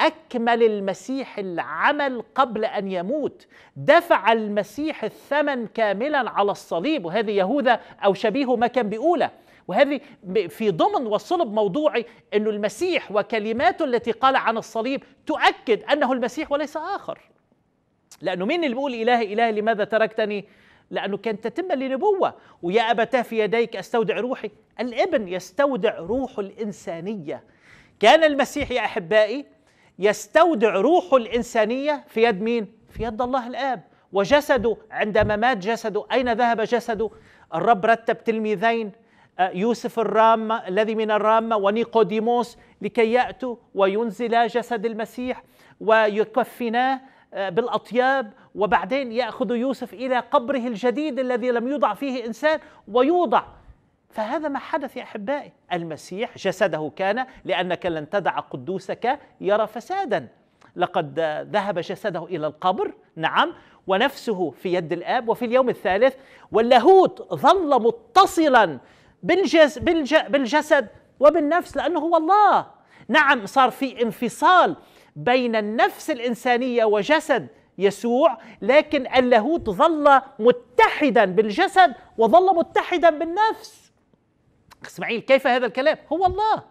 اكمل المسيح العمل قبل ان يموت دفع المسيح الثمن كاملا على الصليب وهذه يهوذا او شبيهه ما كان بيقوله وهذه في ضمن والصلب موضوعي انه المسيح وكلماته التي قال عن الصليب تؤكد انه المسيح وليس اخر لأنه مين اللي بيقول إله إله لماذا تركتني لأنه كان تتمة لنبوة ويا أبتاه في يديك أستودع روحي الابن يستودع روحه الإنسانية كان المسيح يا أحبائي يستودع روحه الإنسانية في يد مين؟ في يد الله الآب وجسده عندما مات جسده أين ذهب جسده؟ الرب رتب تلميذين آه، يوسف الرامة الذي من الرامة ونيقوديموس لكي يأتوا وينزلا جسد المسيح ويكفناه آه، بالأطياب وبعدين يأخذ يوسف إلى قبره الجديد الذي لم يوضع فيه إنسان ويوضع فهذا ما حدث يا أحبائي المسيح جسده كان لأنك لن تدع قدوسك يرى فسادا لقد ذهب جسده إلى القبر نعم ونفسه في يد الآب وفي اليوم الثالث واللاهوت ظل متصلا بالجس بالجسد وبالنفس لأنه هو الله نعم صار في انفصال بين النفس الإنسانية وجسد يسوع لكن اللاهوت ظل متحدا بالجسد وظل متحدا بالنفس اسماعيل كيف هذا الكلام هو الله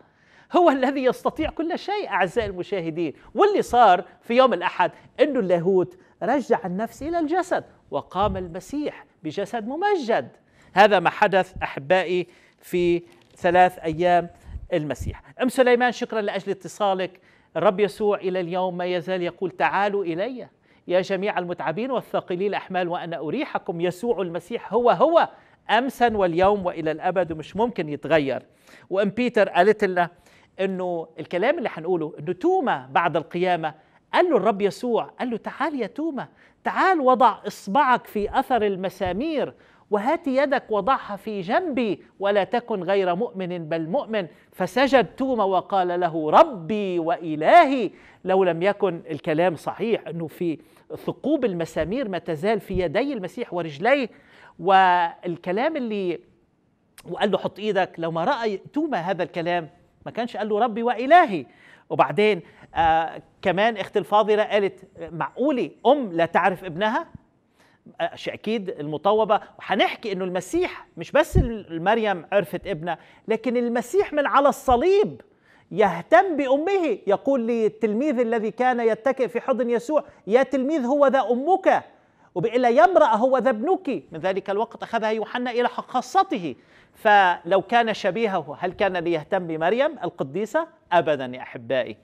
هو الذي يستطيع كل شيء أعزائي المشاهدين واللي صار في يوم الأحد أنه اللاهوت رجع النفس إلى الجسد وقام المسيح بجسد ممجد هذا ما حدث أحبائي في ثلاث أيام المسيح أم سليمان شكرا لأجل اتصالك الرب يسوع إلى اليوم ما يزال يقول تعالوا إلي يا جميع المتعبين والثاقلي الأحمال وأنا أريحكم يسوع المسيح هو هو أمسا واليوم وإلى الأبد ومش ممكن يتغير وأم بيتر قالت لنا أنه الكلام اللي حنقوله أنه توما بعد القيامة قال له الرب يسوع قال له تعال يا توما تعال وضع إصبعك في أثر المسامير وهات يدك وضعها في جنبي ولا تكن غير مؤمن بل مؤمن فسجد توما وقال له ربي وإلهي لو لم يكن الكلام صحيح أنه في ثقوب المسامير ما تزال في يدي المسيح ورجليه والكلام اللي وقال له حط ايدك لو ما رأى توما هذا الكلام ما كانش قال له ربي وإلهي وبعدين آه كمان اخت الفاضله قالت معقولي ام لا تعرف ابنها اكيد المطوبه وهنحكي انه المسيح مش بس مريم عرفت ابنها لكن المسيح من على الصليب يهتم بامه يقول للتلميذ الذي كان يتكئ في حضن يسوع يا تلميذ هو ذا امك وبالا يا امرأة هو ذا ابنك من ذلك الوقت أخذها يوحنا إلى خاصته فلو كان شبيهه هل كان ليهتم بمريم القديسة أبدا يا أحبائي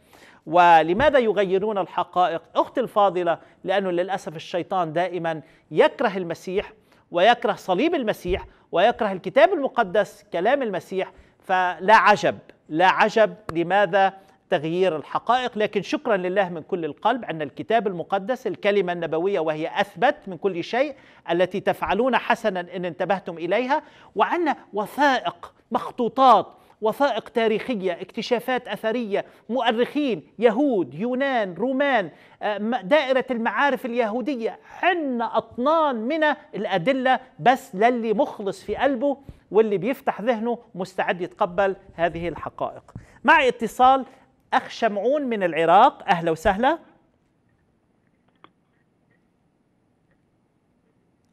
ولماذا يغيرون الحقائق أختي الفاضلة لأنه للأسف الشيطان دائما يكره المسيح ويكره صليب المسيح ويكره الكتاب المقدس كلام المسيح فلا عجب لا عجب لماذا تغيير الحقائق لكن شكرا لله من كل القلب ان الكتاب المقدس الكلمه النبويه وهي اثبت من كل شيء التي تفعلون حسنا ان انتبهتم اليها وعنا وثائق مخطوطات وثائق تاريخية اكتشافات أثرية مؤرخين يهود يونان رومان آه، دائرة المعارف اليهودية حنا أطنان من الأدلة بس للي مخلص في قلبه واللي بيفتح ذهنه مستعد يتقبل هذه الحقائق مع اتصال أخ شمعون من العراق أهلا وسهلا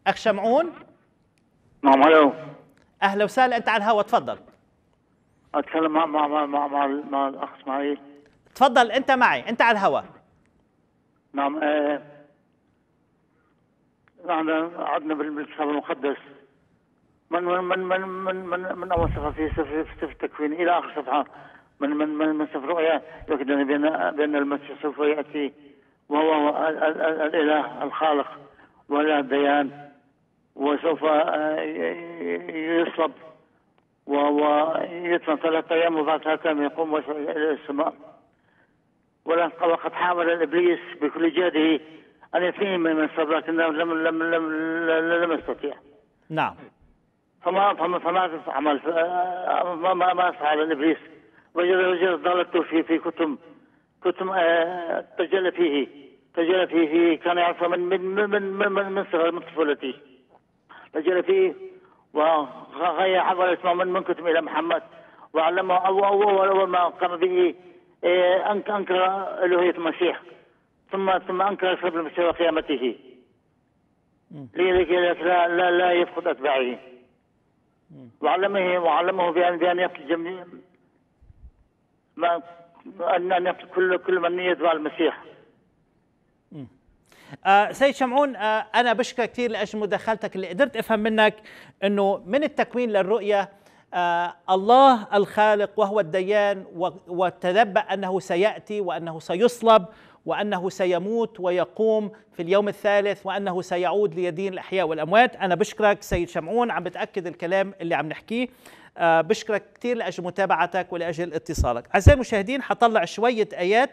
أخ شمعون نعم هلو أهلا وسهلا أنت على الهوا تفضل اتكلم مع مع مع مع مع, مع الاخ اسماعيل تفضل انت معي انت على الهواء نعم آه نحن عدنا بالكتاب المقدس من من من من من من, من اول صفحه في سفر في التكوين الى اخر صفحه من من من, من سفر رؤيا يؤكد بان بان المسيح سوف ياتي وهو الاله الخالق والاله الديان وسوف آه، يصلب ويدفن ثلاثة أيام وبعد ثلاثة أيام يقوم وجهه إلى السماء وقد حاول الإبليس بكل جهده أن يثني من الصبر لكن لم لم لم لم يستطيع نعم فما فما فما عمل ما ما ما فعل الإبليس وجد وجد ضالته في في كتم كتم آه، تجلى فيه تجلى فيه كان من, من من من من من, من, من طفولته تجلى فيه وهي حضرة من منكتم إلى محمد وعلمه أول أول ما قام به إيه، أنكر ألوهية المسيح ثم ثم أنكر شرب المسيح وقيامته لذلك لا لا لا يفقد أتباعه وعلمه وعلمه بأن بأن يقتل جميع ما أن يقتل كل كل من يتبع المسيح آه، سيد شمعون آه، انا بشكرك كثير لاجل مداخلتك اللي قدرت افهم منك انه من التكوين للرؤيه آه، الله الخالق وهو الديان وتنبأ انه سياتي وانه سيصلب وانه سيموت ويقوم في اليوم الثالث وانه سيعود ليدين الاحياء والاموات انا بشكرك سيد شمعون عم بتاكد الكلام اللي عم نحكيه بشكرك كثير لاجل متابعتك ولاجل اتصالك اعزائي المشاهدين حطلع شويه ايات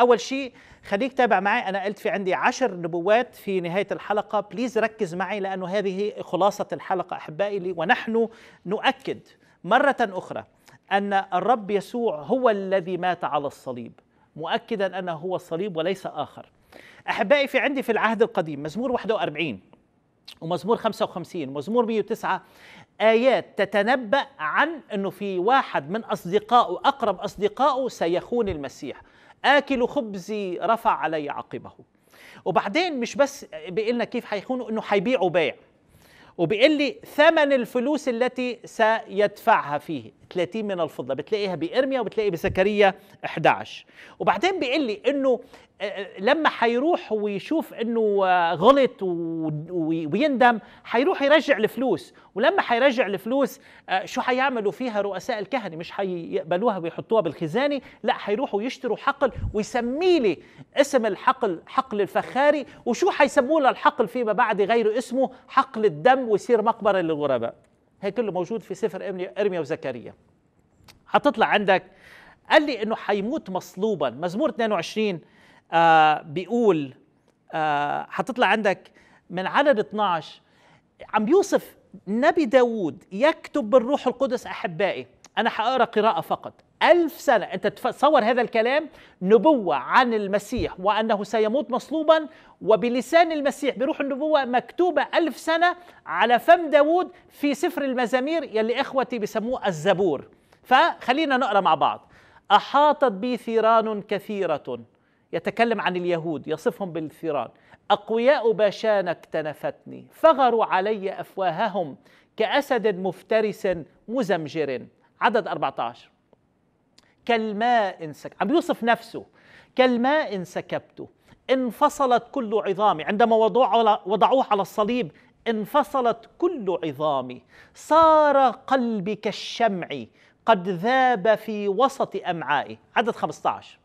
اول شيء خليك تابع معي انا قلت في عندي عشر نبوات في نهايه الحلقه بليز ركز معي لانه هذه خلاصه الحلقه احبائي لي ونحن نؤكد مره اخرى ان الرب يسوع هو الذي مات على الصليب مؤكدا انه هو الصليب وليس اخر احبائي في عندي في العهد القديم مزمور 41 ومزمور 55 ومزمور 109 آيات تتنبأ عن أنه في واحد من أصدقائه أقرب أصدقائه سيخون المسيح آكل خبزي رفع علي عقبه وبعدين مش بس بيقول لنا كيف هيخونوا انه حيبيعوا بيع وبيقول لي ثمن الفلوس التي سيدفعها فيه 30 من الفضة بتلاقيها بإرميا وبتلاقي بزكريا 11 وبعدين بيقول لي إنه آه، آه، لما حيروح ويشوف إنه آه، غلط ويندم حيروح يرجع الفلوس ولما حيرجع الفلوس شو حيعملوا فيها رؤساء الكهنة مش حيقبلوها ويحطوها بالخزانة لا حيروحوا يشتروا حقل ويسمي لي اسم الحقل حقل الفخاري وشو حيسموه للحقل فيما بعد غير اسمه حقل الدم ويصير مقبرة للغرباء هي كله موجود في سفر ارميا وزكريا حتطلع عندك قال لي انه حيموت مصلوبا مزمور 22 آه بيقول آه حتطلع عندك من عدد 12 عم يوصف نبي داود يكتب بالروح القدس احبائي انا حقرا قراءه فقط ألف سنة أنت تصور هذا الكلام نبوة عن المسيح وأنه سيموت مصلوبا وبلسان المسيح بروح النبوة مكتوبة ألف سنة على فم داود في سفر المزامير يلي إخوتي بسموه الزبور فخلينا نقرأ مع بعض أحاطت بي ثيران كثيرة يتكلم عن اليهود يصفهم بالثيران أقوياء باشان اكتنفتني فغروا علي أفواههم كأسد مفترس مزمجر عدد 14 كالماء سكب عم بيوصف نفسه كالماء سكبته انفصلت كل عظامي عندما وضعوه على الصليب انفصلت كل عظامي صار قلبي كالشمع قد ذاب في وسط امعائي عدد 15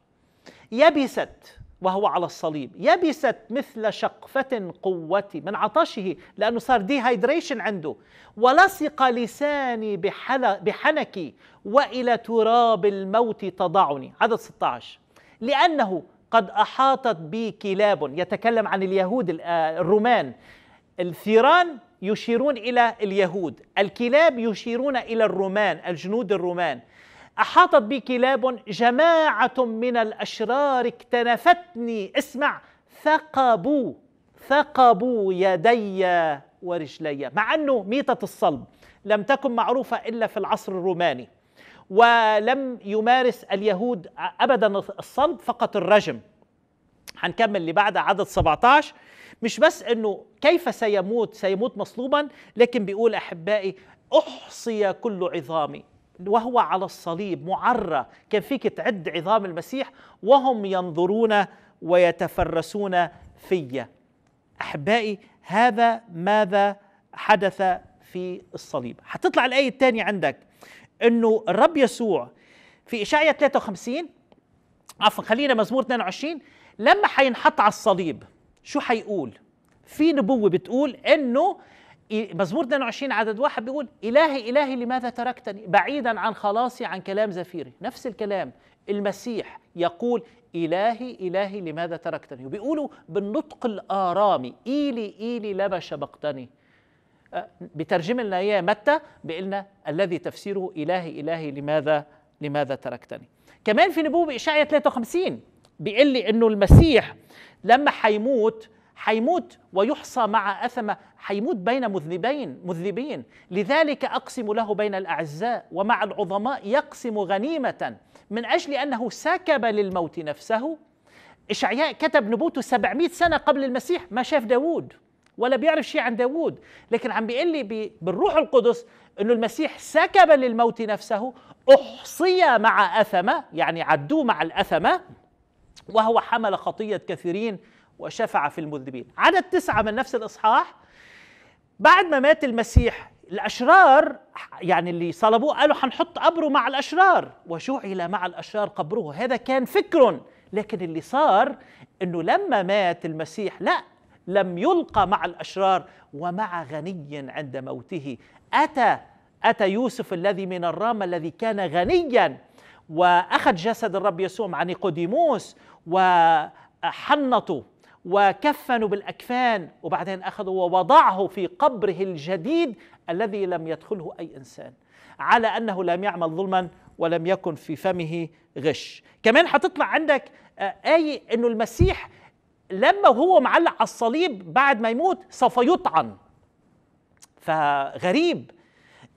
يبست وهو على الصليب يبست مثل شقفة قوة من عطشه لأنه صار ديهايدريشن عنده ولصق لساني بحنكي وإلى تراب الموت تضعني عدد 16 لأنه قد أحاطت بي كلاب يتكلم عن اليهود آه، الرومان الثيران يشيرون إلى اليهود الكلاب يشيرون إلى الرومان الجنود الرومان أحاطت بي كلاب جماعة من الأشرار اكتنفتني اسمع ثقبوا ثقبوا يدي ورجلي مع أنه ميتة الصلب لم تكن معروفة إلا في العصر الروماني ولم يمارس اليهود أبدا الصلب فقط الرجم هنكمل اللي بعد عدد 17 مش بس انه كيف سيموت سيموت مصلوبا لكن بيقول احبائي احصي كل عظامي وهو على الصليب معرى كان فيك تعد عظام المسيح وهم ينظرون ويتفرسون في أحبائي هذا ماذا حدث في الصليب حتطلع الآية الثانية عندك أنه الرب يسوع في إشعية 53 عفوا خلينا مزمور 22 لما حينحط على الصليب شو حيقول في نبوة بتقول أنه مزمور 22 عدد واحد بيقول إلهي إلهي لماذا تركتني بعيدا عن خلاصي عن كلام زفيري نفس الكلام المسيح يقول إلهي إلهي لماذا تركتني وبيقولوا بالنطق الآرامي إيلي إيلي لما شبقتني بترجم لنا إياه متى بقلنا الذي تفسيره إلهي إلهي لماذا لماذا تركتني كمان في نبوة إشعيا 53 بيقول لي إنه المسيح لما حيموت حيموت ويحصى مع أثمة حيموت بين مذنبين مذنبين لذلك أقسم له بين الأعزاء ومع العظماء يقسم غنيمة من أجل أنه سكب للموت نفسه إشعياء كتب نبوته 700 سنة قبل المسيح ما شاف داوود ولا بيعرف شيء عن داوود لكن عم بيقول لي بالروح القدس انه المسيح سكب للموت نفسه احصي مع اثمه يعني عدوه مع الاثمه وهو حمل خطيه كثيرين وشفع في المذنبين عدد تسعة من نفس الإصحاح بعد ما مات المسيح الأشرار يعني اللي صلبوه قالوا حنحط قبره مع الأشرار وجعل مع الأشرار قبره هذا كان فكر لكن اللي صار أنه لما مات المسيح لا لم يلقى مع الأشرار ومع غني عند موته أتى أتى يوسف الذي من الرامة الذي كان غنيا وأخذ جسد الرب يسوع مع نيقوديموس وحنطوا وكفنوا بالأكفان وبعدين أخذوا ووضعه في قبره الجديد الذي لم يدخله أي إنسان على أنه لم يعمل ظلما ولم يكن في فمه غش كمان حتطلع عندك آية أنه المسيح لما هو معلق على الصليب بعد ما يموت سوف يطعن فغريب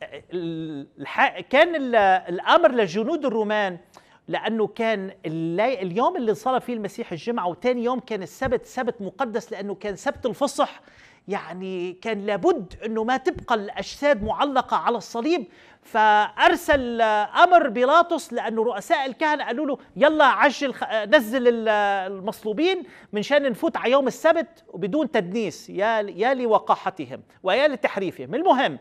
آه، كان الأمر للجنود الرومان لانه كان اللي اليوم اللي صلى فيه المسيح الجمعه وتاني يوم كان السبت سبت مقدس لانه كان سبت الفصح يعني كان لابد انه ما تبقى الاجساد معلقه على الصليب فارسل آه، امر بيلاطس لانه رؤساء الكهنه قالوا له يلا عجل آه، نزل آه، المصلوبين من شان نفوت على يوم السبت وبدون تدنيس يا يا لوقاحتهم ويا لتحريفهم المهم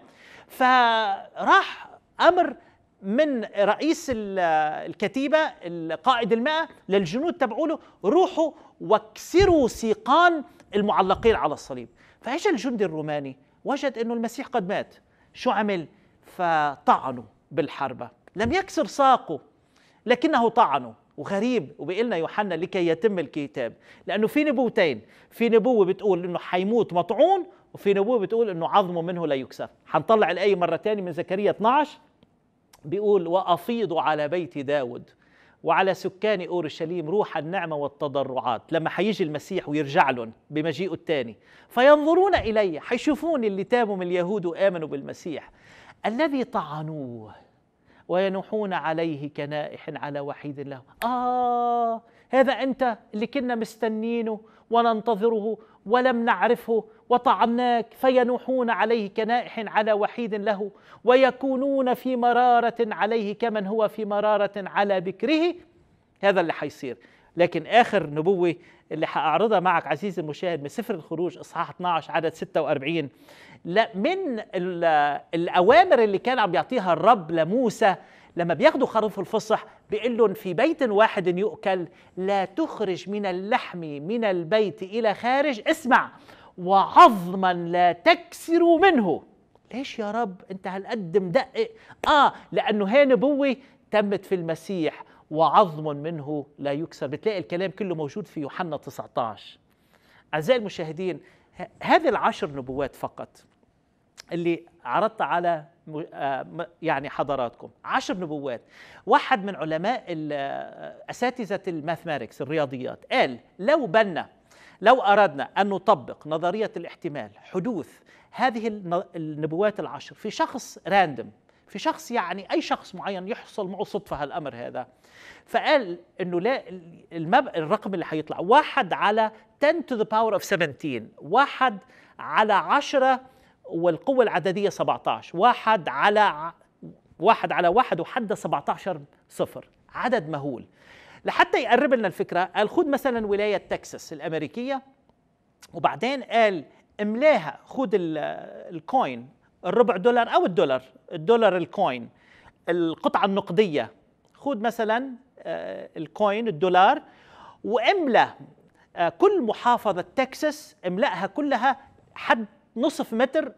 فراح امر من رئيس الكتيبه القائد المئه للجنود تبعوله روحوا واكسروا سيقان المعلقين على الصليب فإجا الجندي الروماني وجد انه المسيح قد مات شو عمل فطعنوا بالحربه لم يكسر ساقه لكنه طعنه وغريب وبيقلنا يوحنا لكي يتم الكتاب لانه في نبوتين في نبوه بتقول انه حيموت مطعون وفي نبوه بتقول انه عظمه منه لا يكسر حنطلع الايه مره ثانيه من زكريا 12 بيقول وأفيض على بيت داود وعلى سكان اورشليم روح النعمه والتضرعات لما حيجي المسيح ويرجع لهم بمجيئه الثاني فينظرون الي حيشوفوني اللي تابوا من اليهود وامنوا بالمسيح الذي طعنوه وينوحون عليه كنائح على وحيد له آه هذا أنت اللي كنا مستنينه وننتظره ولم نعرفه وطعمناك فينوحون عليه كنائح على وحيد له ويكونون في مرارة عليه كمن هو في مرارة على بكره هذا اللي حيصير لكن آخر نبوة اللي حأعرضها معك عزيزي المشاهد من سفر الخروج إصحاح 12 عدد 46 لا من الأوامر اللي كان عم بيعطيها الرب لموسى لما بياخدوا خروف الفصح بيقول لهم في بيت واحد يؤكل لا تخرج من اللحم من البيت إلى خارج اسمع وعظما لا تكسر منه ليش يا رب انت هالقد مدقق اه لانه هي نبوه تمت في المسيح وعظم منه لا يكسر بتلاقي الكلام كله موجود في يوحنا 19 اعزائي المشاهدين هذه العشر نبوات فقط اللي عرضت على آه، يعني حضراتكم عشر نبوات واحد من علماء آه، أساتذة الماثماتكس الرياضيات قال لو بنا لو أردنا أن نطبق نظرية الاحتمال حدوث هذه النبوات العشر في شخص راندم في شخص يعني أي شخص معين يحصل معه صدفة هالأمر هذا فقال أنه لا المب... الرقم اللي هيطلع واحد على 10 to the power of 17 واحد على 10 والقوة العددية 17 واحد على واحد على واحد وحد 17 صفر عدد مهول لحتى يقرب لنا الفكره قال خد مثلا ولايه تكساس الامريكيه وبعدين قال املاها خد الكوين الربع دولار او الدولار الدولار الكوين القطعه النقديه خد مثلا آه، الكوين الدولار واملى آه، كل محافظه تكساس املاها كلها حد نصف متر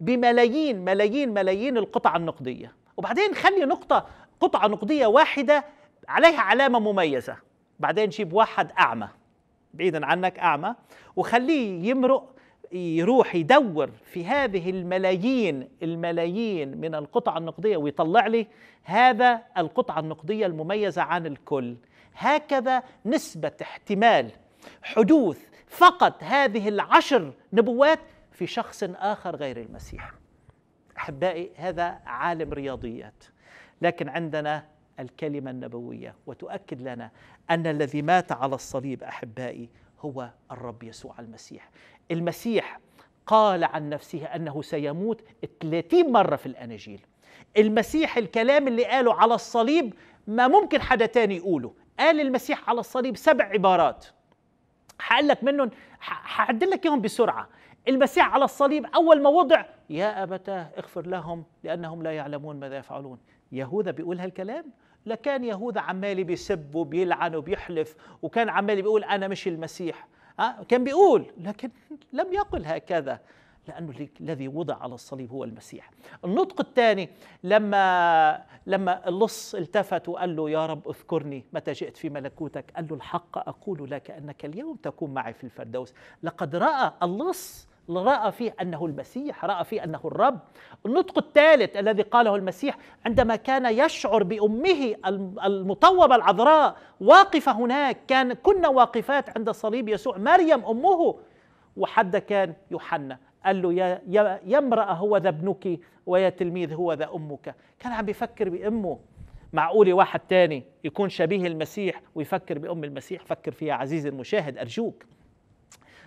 بملايين ملايين ملايين القطع النقديه وبعدين خلي نقطه قطعه نقديه واحده عليها علامه مميزه بعدين جيب واحد اعمى بعيدا عنك اعمى وخليه يمرق يروح يدور في هذه الملايين الملايين من القطع النقديه ويطلع لي هذا القطعه النقديه المميزه عن الكل هكذا نسبه احتمال حدوث فقط هذه العشر نبوات في شخص اخر غير المسيح احبائي هذا عالم رياضيات لكن عندنا الكلمة النبوية وتؤكد لنا أن الذي مات على الصليب أحبائي هو الرب يسوع المسيح المسيح قال عن نفسه أنه سيموت 30 مرة في الأناجيل المسيح الكلام اللي قاله على الصليب ما ممكن حدا تاني يقوله قال المسيح على الصليب سبع عبارات هقول لك منهم هعدل لك اياهم بسرعه المسيح على الصليب اول ما وضع يا ابتاه اغفر لهم لانهم لا يعلمون ماذا يفعلون يهوذا بيقول هالكلام لكان يهوذا عمال بيسب وبيلعن وبيحلف وكان عمال بيقول انا مش المسيح أه؟ كان بيقول لكن لم يقل هكذا لانه الذي وضع على الصليب هو المسيح. النطق الثاني لما لما اللص التفت وقال له يا رب اذكرني متى جئت في ملكوتك، قال له الحق اقول لك انك اليوم تكون معي في الفردوس، لقد راى اللص رأى فيه أنه المسيح رأى فيه أنه الرب النطق الثالث الذي قاله المسيح عندما كان يشعر بأمه المطوبة العذراء واقفة هناك كان كنا واقفات عند صليب يسوع مريم أمه وحد كان يوحنا قال له يا, يا, يا امرأة هو ذا ابنك ويا تلميذ هو ذا أمك كان عم بيفكر بأمه معقول واحد تاني يكون شبيه المسيح ويفكر بأم المسيح فكر فيها عزيزي المشاهد أرجوك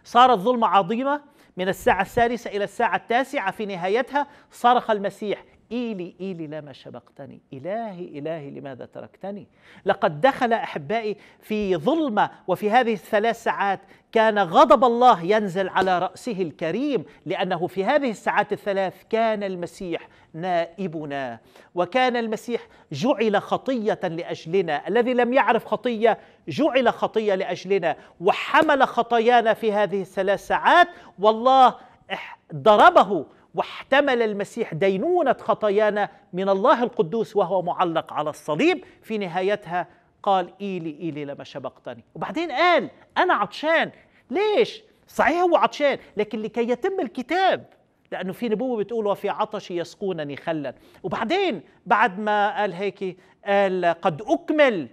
صارت ظلمة عظيمة من الساعة السادسة إلى الساعة التاسعة في نهايتها صرخ المسيح إيلي إيلي لما شبقتني إلهي إلهي لماذا تركتني لقد دخل أحبائي في ظلمة وفي هذه الثلاث ساعات كان غضب الله ينزل على رأسه الكريم لأنه في هذه الساعات الثلاث كان المسيح نائبنا وكان المسيح جعل خطية لأجلنا الذي لم يعرف خطية جعل خطية لأجلنا وحمل خطايانا في هذه الثلاث ساعات والله ضربه واحتمل المسيح دينونة خطايانا من الله القدوس وهو معلق على الصليب في نهايتها قال إيلي إيلي لما شبقتني وبعدين قال أنا عطشان ليش؟ صحيح هو عطشان لكن لكي يتم الكتاب لأنه في نبوة بتقول وفي عطشي يسقونني خلا وبعدين بعد ما قال هيك قال قد أكمل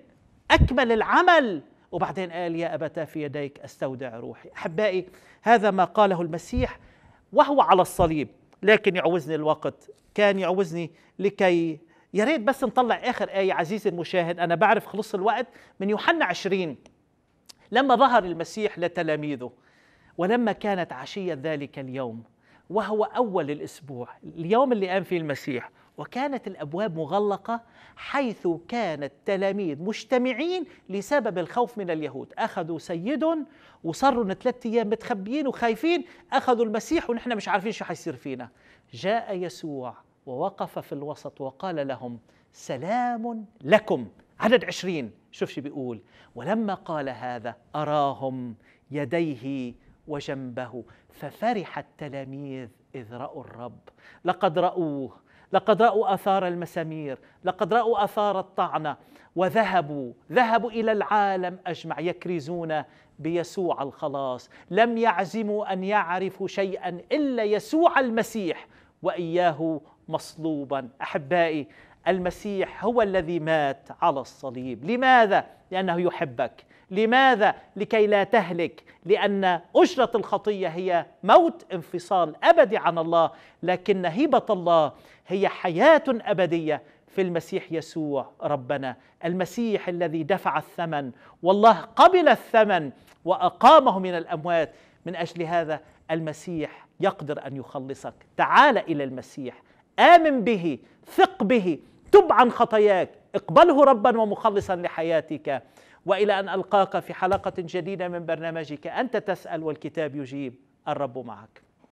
أكمل العمل وبعدين قال يا أبتا في يديك أستودع روحي أحبائي هذا ما قاله المسيح وهو على الصليب لكن يعوزني الوقت كان يعوزني لكي يا ريت بس نطلع اخر ايه عزيزي المشاهد انا بعرف خلص الوقت من يوحنا عشرين لما ظهر المسيح لتلاميذه ولما كانت عشيه ذلك اليوم وهو اول الاسبوع اليوم اللي قام فيه المسيح وكانت الابواب مغلقه حيث كان التلاميذ مجتمعين لسبب الخوف من اليهود اخذوا سيد وصروا ان ثلاث ايام متخبيين وخايفين اخذوا المسيح ونحن مش عارفين شو حيصير فينا جاء يسوع ووقف في الوسط وقال لهم سلام لكم عدد عشرين شوف شو بيقول ولما قال هذا أراهم يديه وجنبه ففرح التلاميذ إذ رأوا الرب لقد رأوه لقد رأوا آثار المسامير لقد رأوا آثار الطعنة وذهبوا ذهبوا إلى العالم أجمع يكرزون بيسوع الخلاص لم يعزموا أن يعرفوا شيئا إلا يسوع المسيح وإياه مصلوبا أحبائي المسيح هو الذي مات على الصليب لماذا لانه يحبك لماذا لكي لا تهلك لان اجره الخطيه هي موت انفصال ابدي عن الله لكن هبه الله هي حياه ابديه في المسيح يسوع ربنا المسيح الذي دفع الثمن والله قبل الثمن واقامه من الاموات من اجل هذا المسيح يقدر ان يخلصك تعال الى المسيح امن به ثق به تب عن خطاياك اقبله ربا ومخلصا لحياتك والى ان القاك في حلقه جديده من برنامجك انت تسال والكتاب يجيب الرب معك